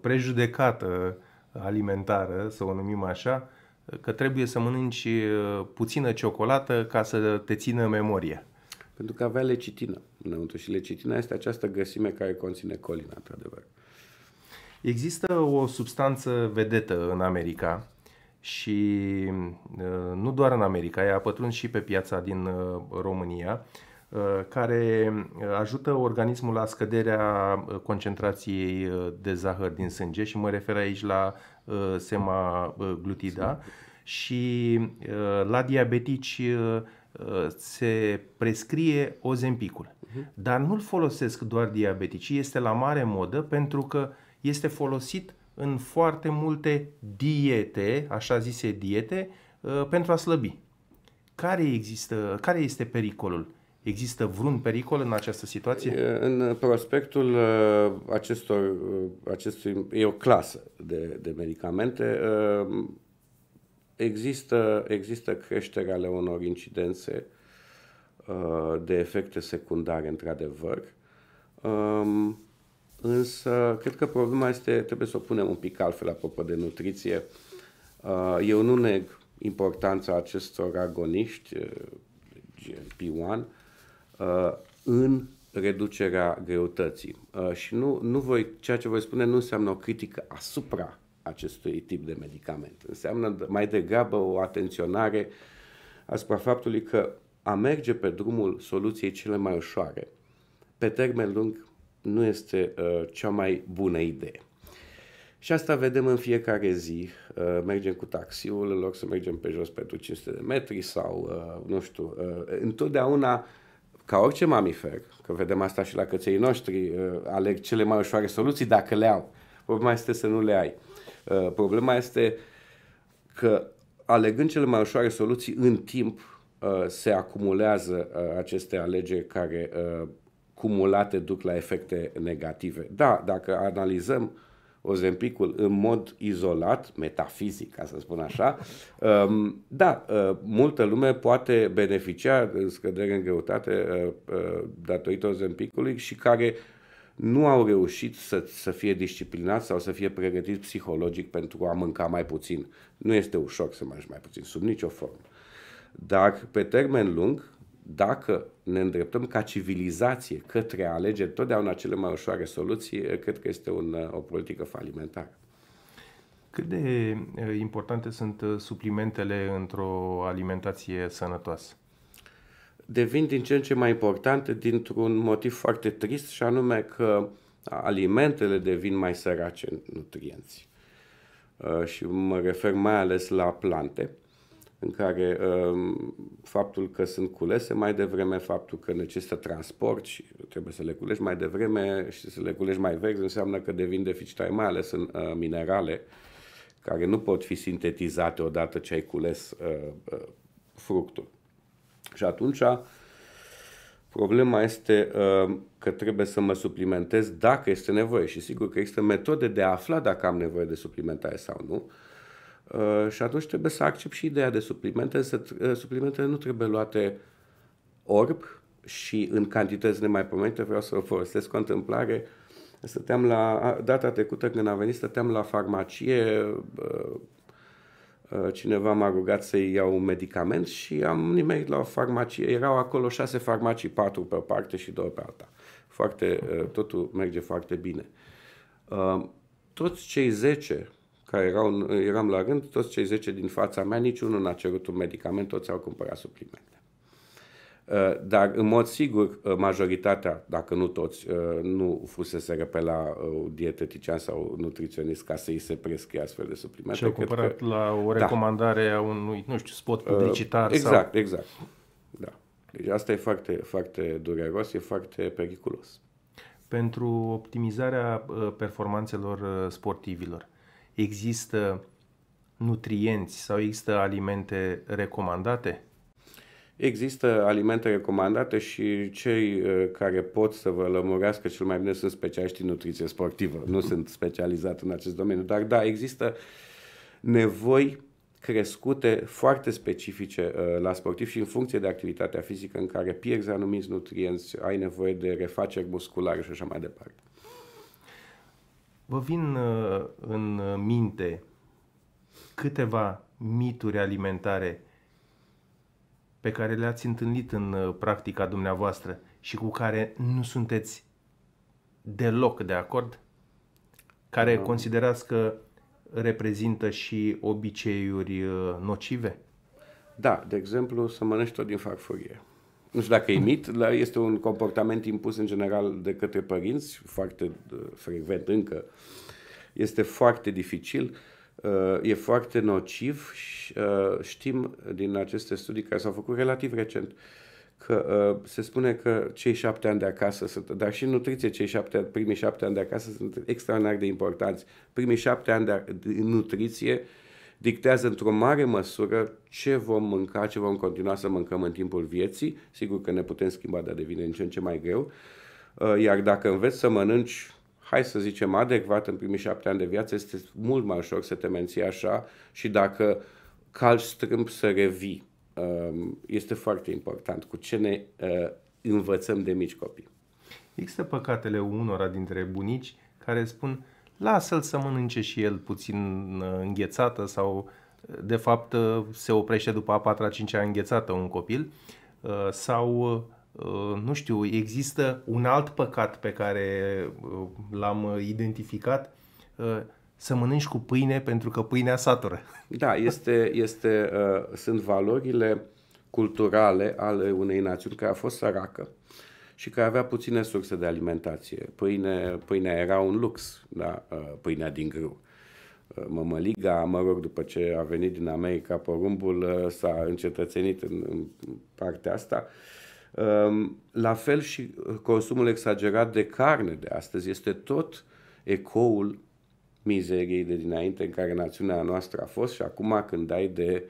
prejudecată alimentară, să o numim așa, că trebuie să mănânci puțină ciocolată ca să te țină memoria pentru că avea lecitină înăuntru și lecitina este această găsime care conține colina, într-adevăr. Există o substanță vedetă în America și uh, nu doar în America, ea a pătruns și pe piața din uh, România, uh, care ajută organismul la scăderea concentrației de zahăr din sânge și mă refer aici la semaglutida și la diabetici Uh, se prescrie ozempicul. Uh-huh. Dar nu-l folosesc doar diabeticii, este la mare modă pentru că este folosit în foarte multe diete, așa zise diete, uh, pentru a slăbi. Care, există, care este pericolul? Există vreun pericol în această situație? În prospectul uh, acestor, acestui, e o clasă de, de medicamente Există, există creșteri ale unor incidențe uh, de efecte secundare, într-adevăr, um, însă cred că problema este, trebuie să o punem un pic altfel apropo de nutriție. Uh, eu nu neg importanța acestor agoniști, uh, GLP-1, în reducerea greutății. Și nu, nu voi, ceea ce voi spune nu înseamnă o critică asupra acestui tip de medicament. Înseamnă mai degrabă o atenționare asupra faptului că a merge pe drumul soluției cele mai ușoare, pe termen lung, nu este uh, cea mai bună idee. Și asta vedem în fiecare zi. Uh, mergem cu taxiul, în loc să mergem pe jos pentru 500 de metri sau, uh, nu știu, uh, întotdeauna, ca orice mamifer, că vedem asta și la căței noștri, uh, aleg cele mai ușoare soluții dacă le au. Problema este să nu le ai. Uh, Uh, problema este că alegând cele mai ușoare soluții în timp uh, se acumulează uh, aceste alegeri care cumulate duc la efecte negative. Da, dacă analizăm Ozempicul în mod izolat, metafizic, ca să spun așa, um, da, multă lume poate beneficia în scădere în greutate datorită Ozempicului și care nu au reușit să, să fie disciplinați sau să fie pregătiți psihologic pentru a mânca mai puțin. Nu este ușor să mănânci mai puțin, sub nicio formă. Dar pe termen lung, dacă ne îndreptăm ca civilizație către a alege totdeauna cele mai ușoare soluții, cred că este un, o politică falimentară. Cât de eh, importante sunt eh, suplimentele într-o alimentație sănătoasă? devin din ce în ce mai importante dintr-un motiv foarte trist și anume că alimentele devin mai sărace în nutrienți. Uh, și mă refer mai ales la plante, în care uh, faptul că sunt culese mai devreme, faptul că necesită transport și trebuie să le culești mai devreme și să le culești mai verzi înseamnă că devin deficitare, mai ales în uh, minerale, care nu pot fi sintetizate odată ce ai cules fructul. Și atunci problema este uh, că trebuie să mă suplimentez dacă este nevoie și sigur că există metode de a afla dacă am nevoie de suplimentare sau nu. Uh, și atunci trebuie să accept și ideea de suplimente, să uh, suplimentele nu trebuie luate orb și în cantități nemaipomenite, vreau să o folosesc o întâmplare. Stăteam la, data trecută când am venit, stăteam la farmacie, Uh, cineva m-a rugat să iau un medicament și am nimerit la o farmacie. Erau acolo șase farmacii, patru pe o parte și două pe alta. Foarte, uh, totul merge foarte bine. Uh, toți cei zece care erau, eram la rând, toți cei zece din fața mea, niciunul n-a cerut un medicament, toți au cumpărat suplimente. Eh, dar în mod sigur eh, majoritatea, dacă nu toți, eh, nu fusese pe la dietetician sau nutriționist ca să îi se prescrie astfel de suplimente. Și au cumpărat că... la o da. recomandare da. a unui, nu știu, spot publicitar. Exact, sau... exact. Da. Deci asta e foarte, foarte dureros, e foarte periculos. Pentru optimizarea performanțelor sportivilor, există nutrienți sau există alimente recomandate? Există alimente recomandate și cei uh, care pot să vă lămurească cel mai bine sunt specialiști în nutriție sportivă. Nu sunt specializat în acest domeniu, dar da, există nevoi crescute foarte specifice uh, la sportiv și în funcție de activitatea fizică în care pierzi anumiți nutrienți, ai nevoie de refaceri musculare și așa mai departe. Vă vin uh, în minte câteva mituri alimentare pe care le-ați întâlnit în uh, practica dumneavoastră și cu care nu sunteți deloc de acord? Care considerați că reprezintă și obiceiuri uh, nocive? Da, de exemplu, să mănânci tot din farfurie. Nu știu dacă e mit, dar este un comportament impus în general de către părinți, foarte uh, frecvent încă. Este foarte dificil. Uh, e foarte nociv și uh, știm din aceste studii care s-au făcut relativ recent că uh, se spune că cei șapte ani de acasă sunt, dar și în nutriție cei șapte, primii șapte ani de acasă sunt extraordinar de importanți. Primii șapte ani de, nutriție dictează într-o mare măsură ce vom mânca, ce vom continua să mâncăm în timpul vieții. Sigur că ne putem schimba, dar devine în ce în ce mai greu. Uh, iar dacă înveți să mănânci hai să zicem, adecvat în primii șapte ani de viață, este mult mai ușor să te menții așa și dacă calci strâmb să revii. Um, este foarte important cu ce ne uh, învățăm de mici copii. Există păcatele unora dintre bunici care spun lasă-l să mănânce și el puțin uh, înghețată sau uh, de fapt se oprește după a patra, cincea înghețată un copil sau Uh, nu știu, există un alt păcat pe care uh, l-am identificat, uh, să mănânci cu pâine pentru că pâinea satură. Da, este, este, sunt valorile culturale ale unei națiuni care a fost săracă și care avea puține surse de alimentație. Pâine, pâinea era un lux, da? pâinea din grâu. Mămăliga, mă rog, după ce a venit din America porumbul, s-a încetățenit în, în partea asta. Uh, Ehm, la fel și uh, consumul exagerat de carne de astăzi este tot ecoul mizeriei de dinainte în care națiunea noastră a fost și acum când ai de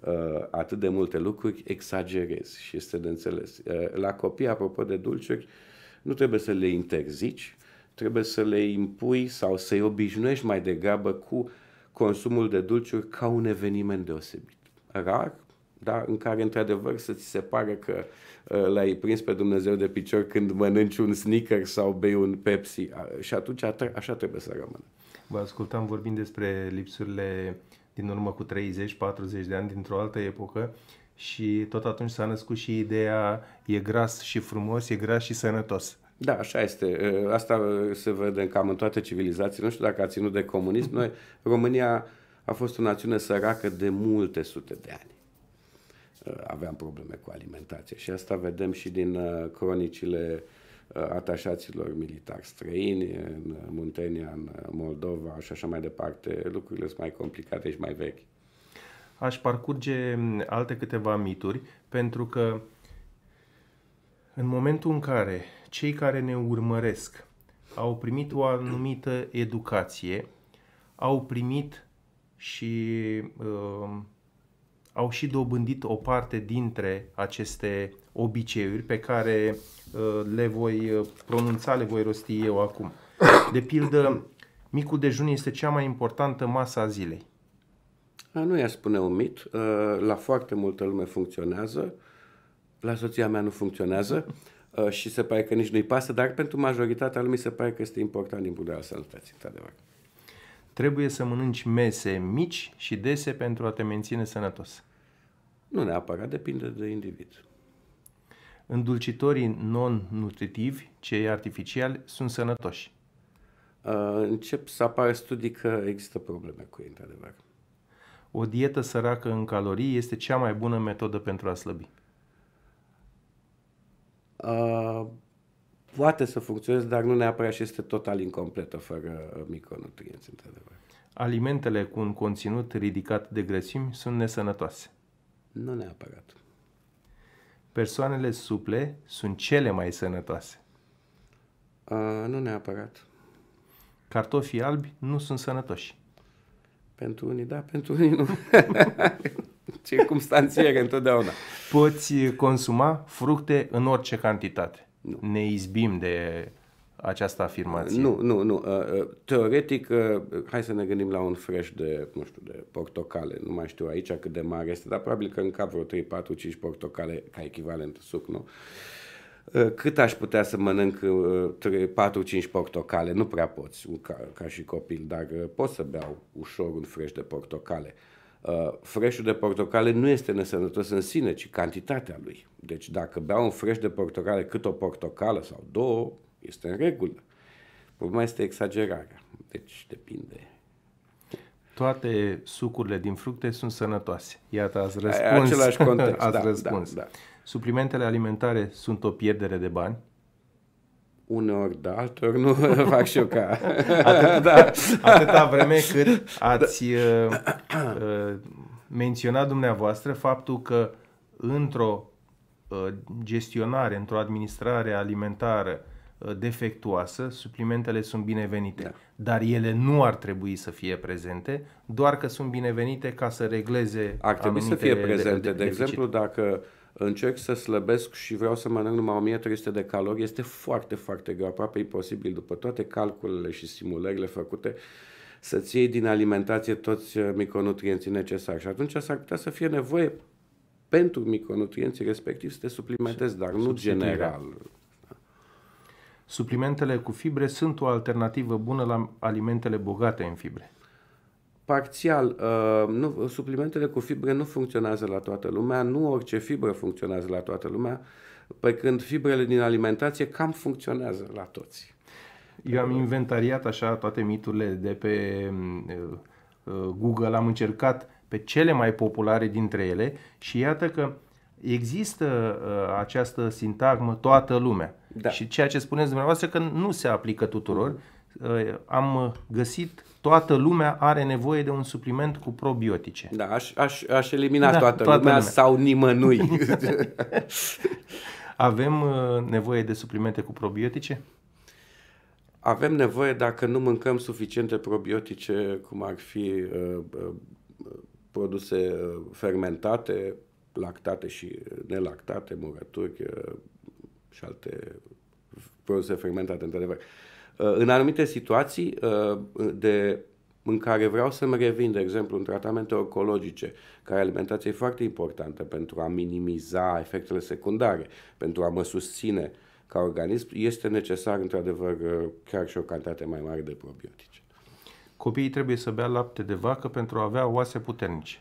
uh, atât de multe lucruri, exagerezi și este de înțeles. Uh, la copii, apropo de dulciuri, nu trebuie să le interzici, trebuie să le impui sau să-i obișnuiești mai degrabă cu consumul de dulciuri ca un eveniment deosebit. Rar, da? în care într-adevăr să ți se pare că uh, l-ai prins pe Dumnezeu de picior când mănânci un sneaker sau bei un Pepsi și atunci așa trebuie să rămână. Vă ascultam vorbind despre lipsurile din urmă cu 30-40 de ani dintr-o altă epocă și tot atunci s-a născut și ideea e gras și frumos, e gras și sănătos. Da, așa este. Uh, asta uh, se vede cam în toate civilizațiile. Nu știu dacă a ținut de comunism. Noi, România a fost o națiune săracă de multe sute de ani. Uh, aveam probleme cu alimentația. Și asta vedem și din uh, cronicile uh, atașaților militari străini în Muntenia, în Moldova și așa mai departe. Lucrurile sunt mai complicate și mai vechi. Aș parcurge alte câteva mituri pentru că în momentul în care cei care ne urmăresc au primit o anumită educație, au primit și uh, au și dobândit o parte dintre aceste obiceiuri pe care uh, le voi uh, pronunța, le voi rosti eu acum. De pildă, micul dejun este cea mai importantă masă a zilei. A, nu i-aș spune un mit. Uh, la foarte multă lume funcționează. La soția mea nu funcționează și se pare că nici nu-i pasă, dar pentru majoritatea lumii se pare că este important din punct de vedere sănătății, într-adevăr. Trebuie să mănânci mese mici și dese pentru a te menține sănătos. Nu neapărat, depinde de individ. Îndulcitorii non-nutritivi, cei artificiali, sunt sănătoși. Încep să apară studii că există probleme cu ei, într-adevăr. O dietă săracă în calorii este cea mai bună metodă pentru a slăbi. Uh, poate să funcționeze, dar nu neapărat și este total incompletă, fără micronutrienți, într-adevăr. Alimentele cu un conținut ridicat de grăsimi sunt nesănătoase. Nu neapărat. Persoanele suple sunt cele mai sănătoase. Uh, nu neapărat. Cartofii albi nu sunt sănătoși. Pentru unii da, pentru unii nu. Circumstanțiere întotdeauna. Poți consuma fructe în orice cantitate. Nu. Ne izbim de această afirmație. Nu, nu, nu. Uh, uh, teoretic, uh, hai să ne gândim la un fresh de, nu știu, de portocale. Nu mai știu aici cât de mare este, dar probabil că în cap vreo 3, 4, 5 portocale ca echivalent suc, nu? Cât aș putea să mănânc 4-5 portocale? Nu prea poți, ca, ca și copil, dar pot să beau ușor un fresh de portocale. Uh, freșul de portocale nu este nesănătos în sine, ci cantitatea lui. Deci dacă beau un freș de portocale cât o portocală sau două, este în regulă. Problema este exagerarea, deci depinde. Toate sucurile din fructe sunt sănătoase. Iată, ați răspuns. Același context, ați da, răspuns. Da, da. Suplimentele alimentare sunt o pierdere de bani? Uneori da, alteori nu fac și eu ca... Atâta, da, atâta vreme cât ați da. uh, uh, menționat dumneavoastră faptul că într-o uh, gestionare, într-o administrare alimentară, uh, Uh, defectuoasă, suplimentele sunt binevenite, da. dar ele nu ar trebui să fie prezente, doar că sunt binevenite ca să regleze Ar trebui să fie prezente, de, de, de exemplu, dacă încerc să slăbesc și vreau să mănânc numai 1300 de calorii, este foarte, foarte greu, aproape imposibil după toate calculele și simulările făcute să-ți iei din alimentație toți uh, micronutrienții necesari și atunci s-ar putea să fie nevoie pentru micronutrienții respectiv să te suplimentezi, dar nu general. Suplimentele cu fibre sunt o alternativă bună la alimentele bogate în fibre. Parțial, uh, nu, suplimentele cu fibre nu funcționează la toată lumea, nu orice fibră funcționează la toată lumea, pe când fibrele din alimentație cam funcționează la toți. Eu am inventariat așa toate miturile de pe mm, uh, uh, Google, am încercat pe cele mai populare dintre ele și iată că există uh, această sintagmă toată lumea. Da. Și ceea ce spuneți dumneavoastră că nu se aplică tuturor. Uh, am găsit, toată lumea are nevoie de un supliment cu probiotice. Da, aș, aș, aș elimina da, toată, toată lumea, lumea sau nimănui. Avem uh, nevoie de suplimente cu probiotice? Avem nevoie dacă nu mâncăm suficiente probiotice, cum ar fi uh, uh, produse uh, fermentate, lactate și nelactate, murături, uh, și alte produse fermentate, într-adevăr. Uh, în anumite situații uh, de, în care vreau să-mi revin, de exemplu, în tratamente oncologice, care alimentația e foarte importantă pentru a minimiza efectele secundare, pentru a mă susține ca organism, este necesar, într-adevăr, uh, chiar și o cantitate mai mare de probiotice. Copiii trebuie să bea lapte de vacă pentru a avea oase puternice.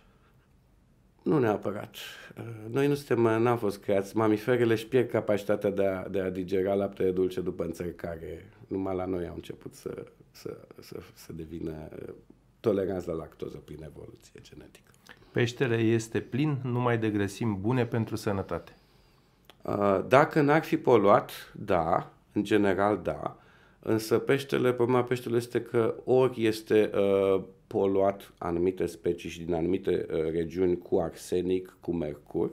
Nu neapărat. Uh, noi nu suntem, uh, n-am fost creați. Mamiferele își pierd capacitatea de a, de a digera laptele dulce după înțărcare. Numai la noi au început să, să, să, să devină uh, toleranți la lactoză prin evoluție genetică. Peștele este plin numai de grăsimi bune pentru sănătate. Dacă n-ar fi poluat, da, în general da, Însă peștele, problema peștele este că ori este uh, poluat anumite specii și din anumite uh, regiuni cu arsenic, cu mercur,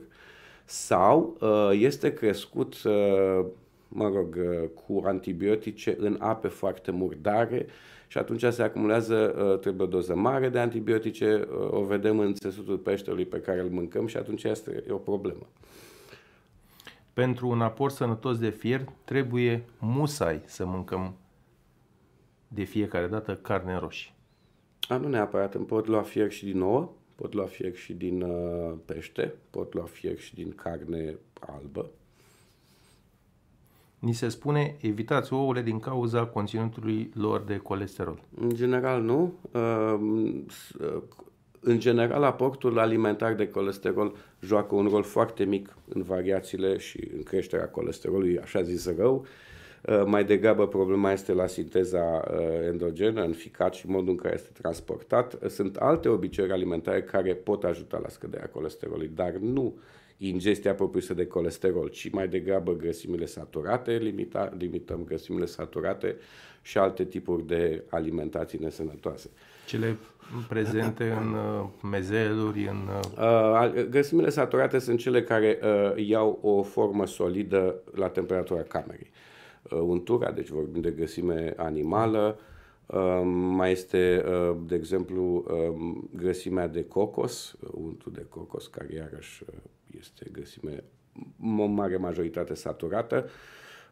sau uh, este crescut, uh, mă rog, uh, cu antibiotice în ape foarte murdare și atunci se acumulează, uh, trebuie o doză mare de antibiotice, uh, o vedem în țesutul peștelui pe care îl mâncăm și atunci este o problemă. Pentru un aport sănătos de fier trebuie musai să mâncăm de fiecare dată carne roșie? A, ah, nu neapărat. Îmi pot lua fier și din ouă, pot lua fier și din uh, pește, pot lua fier și din carne albă. Ni se spune evitați ouăle din cauza conținutului lor de colesterol. În general nu. Uh, uh, în general, aportul alimentar de colesterol joacă un rol foarte mic în variațiile și în creșterea colesterolului, așa zis rău. Uh, Uh, mai degrabă problema este la sinteza uh, endogenă, în ficat și modul în care este transportat. Sunt alte obiceiuri alimentare care pot ajuta la scăderea colesterolului, dar nu ingestia propriu de colesterol, ci mai degrabă grăsimile saturate, limita, limităm grăsimile saturate și alte tipuri de alimentații nesănătoase. Cele prezente în uh, mezeluri, în... Grăsimile saturate sunt cele care iau o formă solidă la temperatura camerei. Uh, untura, deci vorbim de grăsime animală, uh, mai este, uh, de exemplu, grăsimea de cocos, untul de cocos, care iarăși este grăsime o mare majoritate saturată,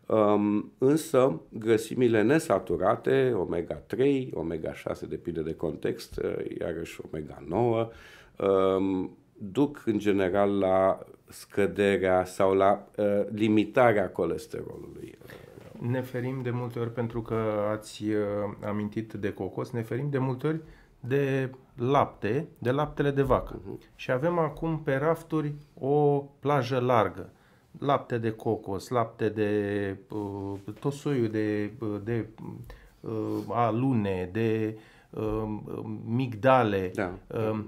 um, însă grăsimile nesaturate, omega-3, omega-6, depinde de context, iarăși omega-9, um, duc în general la scăderea sau la limitarea colesterolului ne ferim de multe ori, pentru că ați uh, amintit de cocos, ne ferim de multe ori de lapte, de laptele de vacă. Uh-huh. Și avem acum pe rafturi o plajă largă. Lapte de cocos, lapte de uh, tot soiul de, uh, de uh, alune, de uh, migdale. Da. Uh,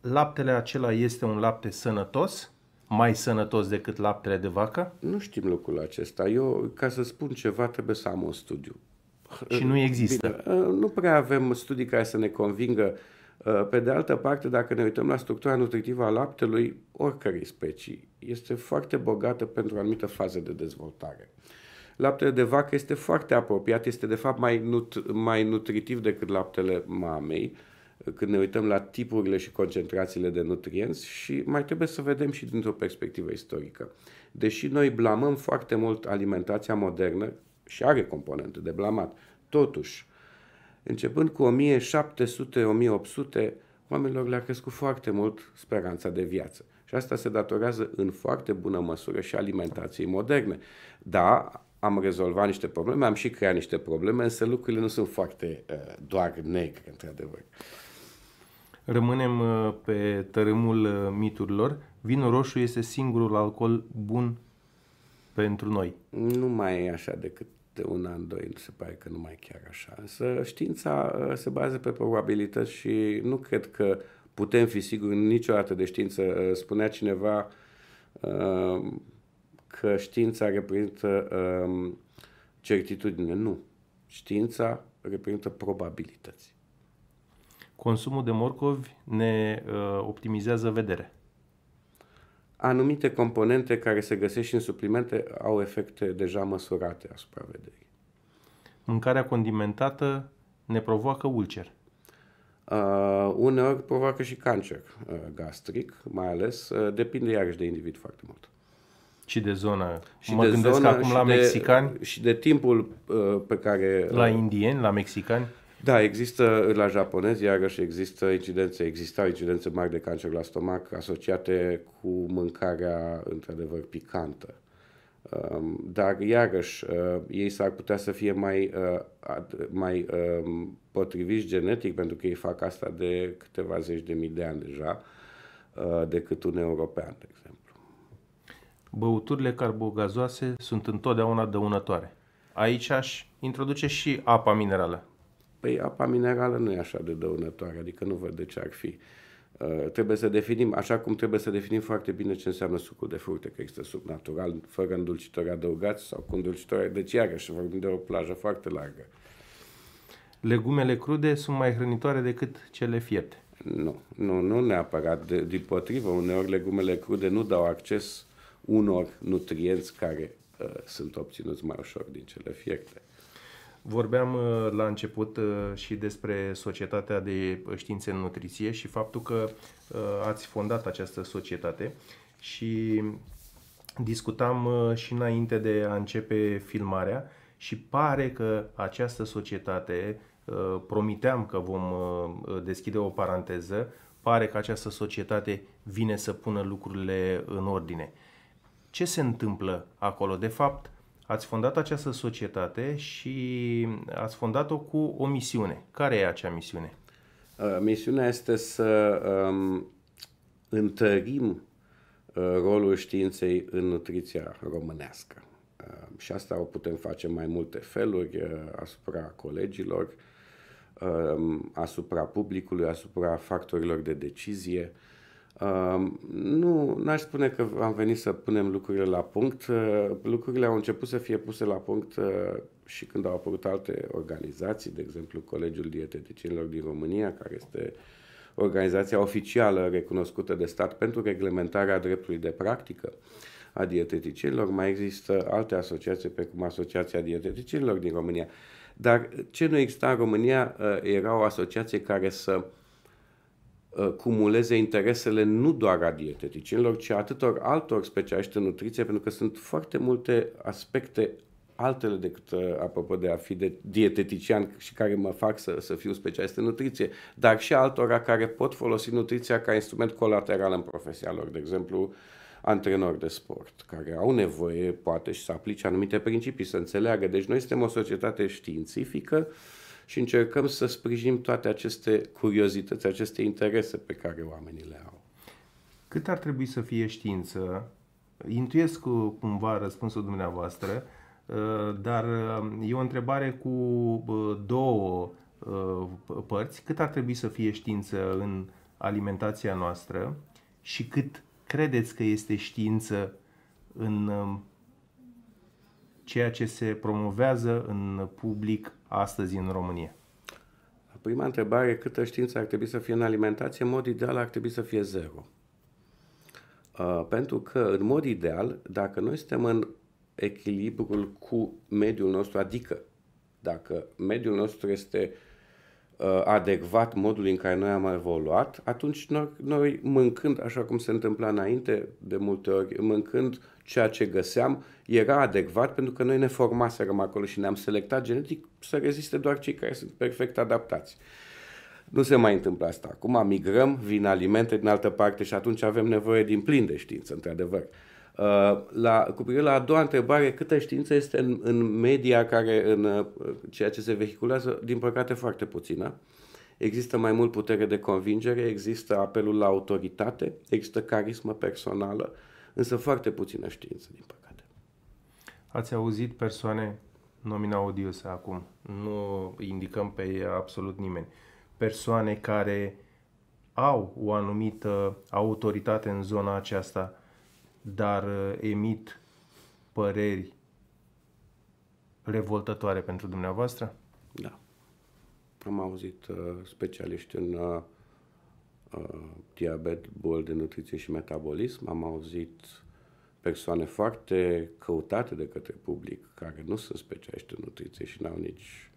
laptele acela este un lapte sănătos mai sănătos decât laptele de vacă? Nu știm locul acesta. Eu, ca să spun ceva, trebuie să am un studiu. Și nu există. Bine, ă, nu prea avem studii care să ne convingă. Ă, pe de altă parte, dacă ne uităm la structura nutritivă a laptelui, oricărei specii, este foarte bogată pentru o anumită fază de dezvoltare. Laptele de vacă este foarte apropiat, este de fapt mai, nut- mai nutritiv decât laptele mamei, uh, când ne uităm la tipurile și concentrațiile de nutrienți și mai trebuie să vedem și dintr-o perspectivă istorică. Deși noi blamăm foarte mult alimentația modernă și are componente de blamat, totuși, începând cu 1700-1800, oamenilor le-a crescut foarte mult speranța de viață. Și asta se datorează în foarte bună măsură și alimentației moderne. Da, am rezolvat niște probleme, am și creat niște probleme, însă lucrurile nu sunt foarte uh, doar negre, într-adevăr. Rămânem uh, pe tărâmul uh, miturilor. Vinul roșu este singurul alcool bun pentru noi. Nu mai e așa decât de un an, doi, nu se pare că nu mai e chiar așa. Însă știința uh, se bazează pe probabilități și nu cred că putem fi siguri niciodată de știință. Spunea cineva că știința reprezintă um, certitudine. Nu. Știința reprezintă probabilități consumul de morcovi ne uh, optimizează vederea. Anumite componente care se găsesc în suplimente au efecte deja măsurate asupra vederii. Mâncarea condimentată ne provoacă ulcer. Uh, uneori provoacă și cancer uh, gastric, mai ales. Uh, depinde iarăși de individ foarte mult. Și de zona. Și mă de gândesc zona, acum la de, mexicani. Și de timpul uh, pe care... Uh, la indieni, la mexicani. Da, există la japonezi, iarăși există incidențe, existau incidențe mari de cancer la stomac asociate cu mâncarea, într-adevăr, picantă. Um, dar, iarăși, uh, ei s-ar putea să fie mai, uh, mai um, potriviți genetic, pentru că ei fac asta de câteva zeci de mii de ani deja, uh, decât un european, de exemplu. Băuturile carbogazoase sunt întotdeauna dăunătoare. Aici aș introduce și apa minerală Păi apa minerală nu e așa de dăunătoare, adică nu văd de ce ar fi. Uh, trebuie să definim, așa cum trebuie să definim foarte bine ce înseamnă sucul de fructe, că există suc natural, fără îndulcitori adăugați sau cu îndulcitori, deci iarăși vorbim de o plajă foarte largă. Legumele crude sunt mai hrănitoare decât cele fierte. Nu, nu, nu neapărat. De, din potrivă, uneori legumele crude nu dau acces unor nutrienți care uh, sunt obținuți mai ușor din cele fierte. Vorbeam uh, la început uh, și despre Societatea de uh, Științe în Nutriție și faptul că ați fondat această societate și discutam și înainte de a începe filmarea și pare că această societate, promiteam că vom deschide o paranteză, pare că această societate vine să pună lucrurile în ordine. Ce se întâmplă acolo? De fapt, ați fondat această societate și ați fondat-o cu o misiune. Care e acea misiune? Uh, misiunea este să um, întărim uh, rolul științei în nutriția românească. Uh, și asta o putem face mai multe feluri asupra colegilor, um, asupra publicului, asupra factorilor de decizie nu, n-aș spune că am venit să punem lucrurile la punct. Uh, lucrurile au început să fie puse la punct uh, și când au apărut alte organizații, de exemplu Colegiul Dieteticienilor din România, care este organizația oficială recunoscută de stat pentru reglementarea dreptului de practică a dieteticienilor. Mai există alte asociații, precum Asociația Dieteticienilor din România. Dar ce nu exista în România uh, era o asociație care să uh, Uh, cumuleze interesele nu doar a dieteticienilor, ci atâtor altor specialiști în nutriție, pentru că sunt foarte multe aspecte altele decât, uh, apropo de a fi de dietetician și care mă fac să, să fiu specialist în nutriție, dar și altora care pot folosi nutriția ca instrument colateral în profesia lor, de exemplu, antrenori de sport, care au nevoie, poate, și să aplice anumite principii, să înțeleagă. Deci noi suntem o societate științifică, uh, și încercăm să sprijinim toate aceste curiozități, aceste interese pe care oamenii le au. Cât ar trebui să fie știință? Intuiesc cumva răspunsul dumneavoastră, uh, dar uh, e o întrebare cu uh, două părți. Cât ar trebui să fie știință în alimentația noastră și cât credeți că este știință în um, ceea ce se promovează în public astăzi în România? Prima întrebare, câtă știință ar trebui să fie în alimentație? În mod ideal ar trebui să fie zero. Uh, pentru că, în mod ideal, dacă noi suntem în echilibrul cu mediul nostru, adică dacă mediul nostru este uh, Uh, adecvat modului în care noi am evoluat, atunci noi, noi mâncând, așa cum se întâmpla înainte de multe ori, mâncând ceea ce găseam, era adecvat pentru că noi ne formaserăm acolo și ne-am selectat genetic să reziste doar cei care sunt perfect adaptați. Nu se mai întâmplă asta. Acum migrăm, vin alimente din altă parte și atunci avem nevoie din plin de știință, într-adevăr. Uh, Uh, la, cu privire la a doua întrebare, câtă știință este în, în media care, în uh, ceea ce se vehiculează, din păcate foarte puțină. Există mai mult putere de convingere, există apelul la autoritate, există carismă personală, însă foarte puțină știință, din păcate. Ați auzit persoane nomina odiosă acum, nu indicăm pe absolut nimeni, persoane care au o anumită autoritate în zona aceasta – dar uh, emit păreri revoltătoare pentru dumneavoastră? Da. Am auzit uh, specialiști în uh, uh, diabet, boli de nutriție și metabolism, am auzit persoane foarte căutate de către public, care nu sunt specialiști în nutriție și n-au nici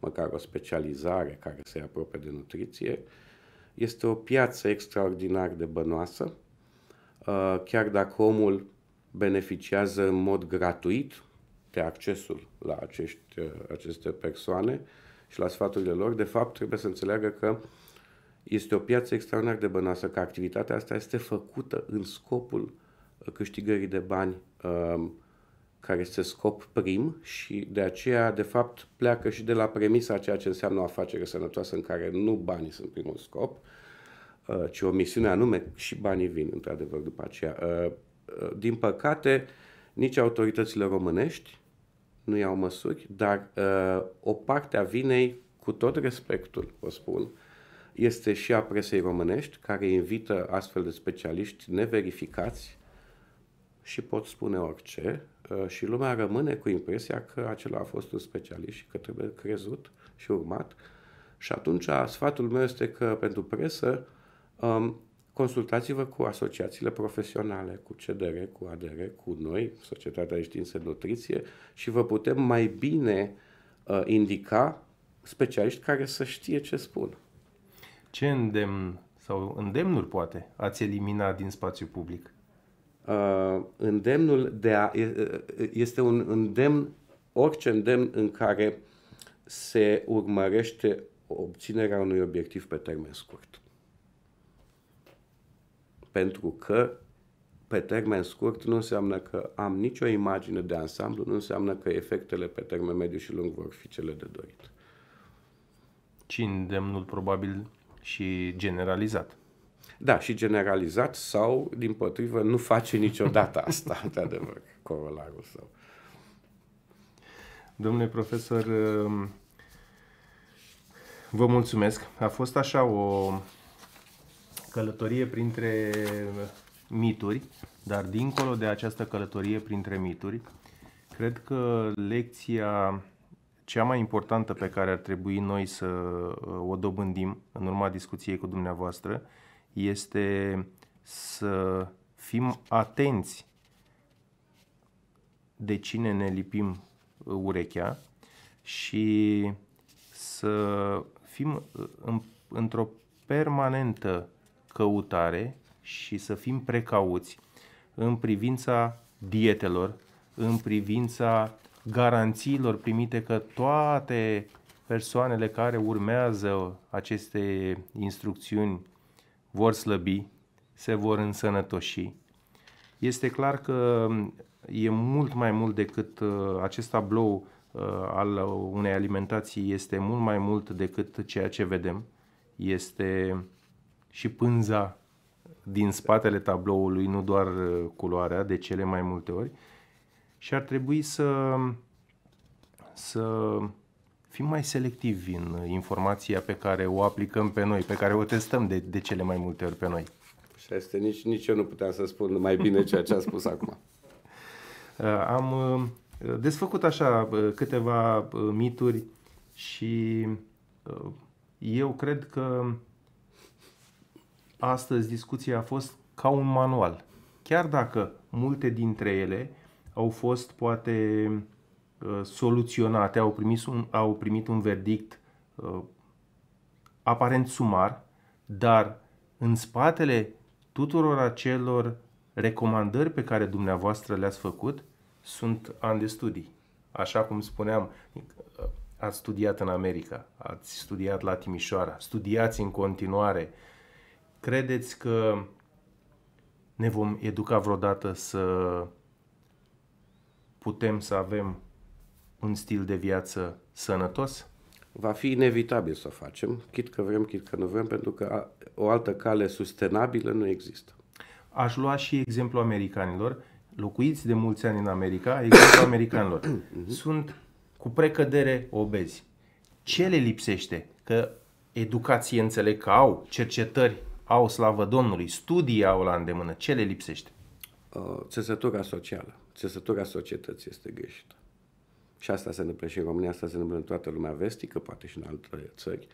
măcar o specializare care se apropie de nutriție. Este o piață extraordinar de bănoasă, Uh, chiar dacă omul beneficiază în mod gratuit de accesul la acești, uh, aceste persoane și la sfaturile lor, de fapt trebuie să înțeleagă că este o piață extraordinar de bănoasă, că activitatea asta este făcută în scopul uh, câștigării de bani um, care este scop prim și de aceea, de fapt, pleacă și de la premisa ceea ce înseamnă o afacere sănătoasă în care nu banii sunt primul scop, Uh, ci o misiune anume și banii vin, într-adevăr, după aceea. Uh, uh, din păcate, nici autoritățile românești nu iau măsuri, dar o parte a vinei, cu tot respectul, vă spun, este și a presei românești, care invită astfel de specialiști neverificați și pot spune orice și lumea rămâne cu impresia că acela a fost un specialist și că trebuie crezut și urmat. Și atunci sfatul meu este că pentru presă Um, consultați-vă cu asociațiile profesionale, cu CDR, cu ADR, cu noi, Societatea de Științe Nutriție și vă putem mai bine uh, indica specialiști care să știe ce spun. Ce îndemn sau îndemnul poate ați elimina din spațiu public? Uh, îndemnul de a, este un îndemn, orice îndemn în care se urmărește obținerea unui obiectiv pe termen scurt pentru că pe termen scurt nu înseamnă că am nicio imagine de ansamblu, nu înseamnă că efectele pe termen mediu și lung vor fi cele de dorit. Ci îndemnul probabil și generalizat. Da, și generalizat sau, din potrivă, nu face niciodată asta, de adevăr, corolarul său. Domnule profesor, um, vă mulțumesc. A fost așa o călătorie printre mituri, dar dincolo de această călătorie printre mituri, cred că lecția cea mai importantă pe care ar trebui noi să uh, o dobândim în urma discuției cu dumneavoastră este să fim atenți de cine ne lipim uh, urechea și să fim uh, într-o permanentă căutare și să fim precauți în privința dietelor, în privința garanțiilor primite că toate persoanele care urmează aceste instrucțiuni vor slăbi, se vor însănătoși. Este clar că mm, e mult mai mult decât uh, acest tablou uh, al unei alimentații este mult mai mult decât ceea ce vedem. Este și pânza din spatele tabloului, nu doar uh, culoarea, de cele mai multe ori. Și ar trebui să, să fim mai selectivi în informația pe care o aplicăm pe noi, pe care o testăm de, de cele mai multe ori pe noi. Și este nici, nici eu nu puteam să spun mai bine ceea ce a spus acum. Uh, am uh, desfăcut așa câteva mituri și eu cred că astăzi discuția a fost ca un manual. Chiar dacă multe dintre ele au fost poate uh, soluționate, au primit un, au primit un verdict uh, aparent sumar, dar în spatele tuturor acelor recomandări pe care dumneavoastră le-ați făcut sunt ani de studii. Așa cum spuneam, uh, ați studiat în America, ați studiat la Timișoara, studiați în continuare, Credeți că ne vom educa vreodată să putem să avem un stil de viață sănătos? Va fi inevitabil să o facem, chit că vrem, chit că nu vrem, pentru că o altă cale sustenabilă nu există. Aș lua și exemplul americanilor. Locuiți de mulți ani în America, exemplul americanilor. Mhm. Sunt cu precădere obezi. Ce le lipsește? Că educație înțeleg că au, cercetări au slavă Domnului, studii au la îndemână, ce le lipsește? Uh, țesătura socială, țesătura societății este greșită. Și asta se întâmplă și în România, asta se întâmplă în toată lumea vestică, poate și în alte țări.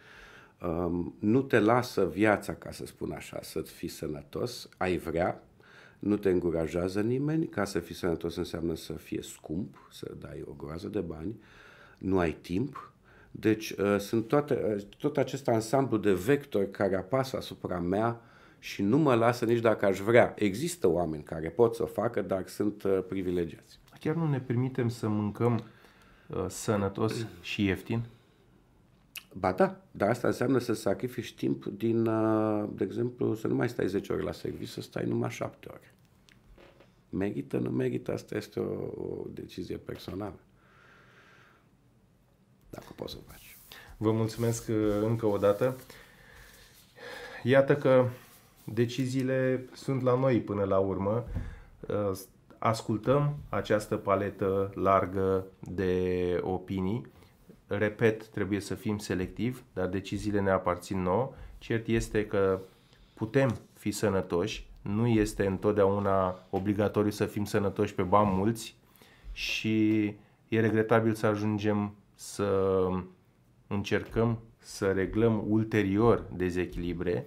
Um, nu te lasă viața, ca să spun așa, să fii sănătos, ai vrea, nu te încurajează nimeni, ca să fii sănătos înseamnă să fie scump, să dai o groază de bani, nu ai timp, deci uh, sunt toate, uh, tot acest ansamblu de vectori care apasă asupra mea și nu mă lasă nici dacă aș vrea. Există oameni care pot să o facă, dar sunt uh, privilegiați. Chiar nu ne permitem să mâncăm uh, sănătos și ieftin? Ba da, dar asta înseamnă să sacrifici timp din, uh, de exemplu, să nu mai stai 10 ore la serviciu, să stai numai 7 ore. Merită, nu merită, asta este o, o decizie personală dacă poți să faci. Vă mulțumesc uh, încă o dată. Iată că deciziile sunt la noi până la urmă. Uh, ascultăm această paletă largă de opinii. Repet, trebuie să fim selectivi, dar deciziile ne aparțin nouă. Cert este că putem fi sănătoși, nu este întotdeauna obligatoriu să fim sănătoși pe bani mulți și e regretabil să ajungem să încercăm să reglăm ulterior dezechilibre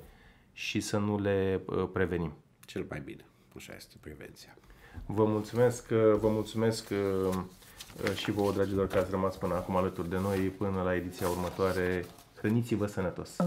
și să nu le uh, prevenim. Cel mai bine. Așa este prevenția. Vă mulțumesc, uh, vă mulțumesc uh, și vouă, dragilor, că ați rămas până acum alături de noi, până la ediția următoare. Hrăniți-vă sănătos!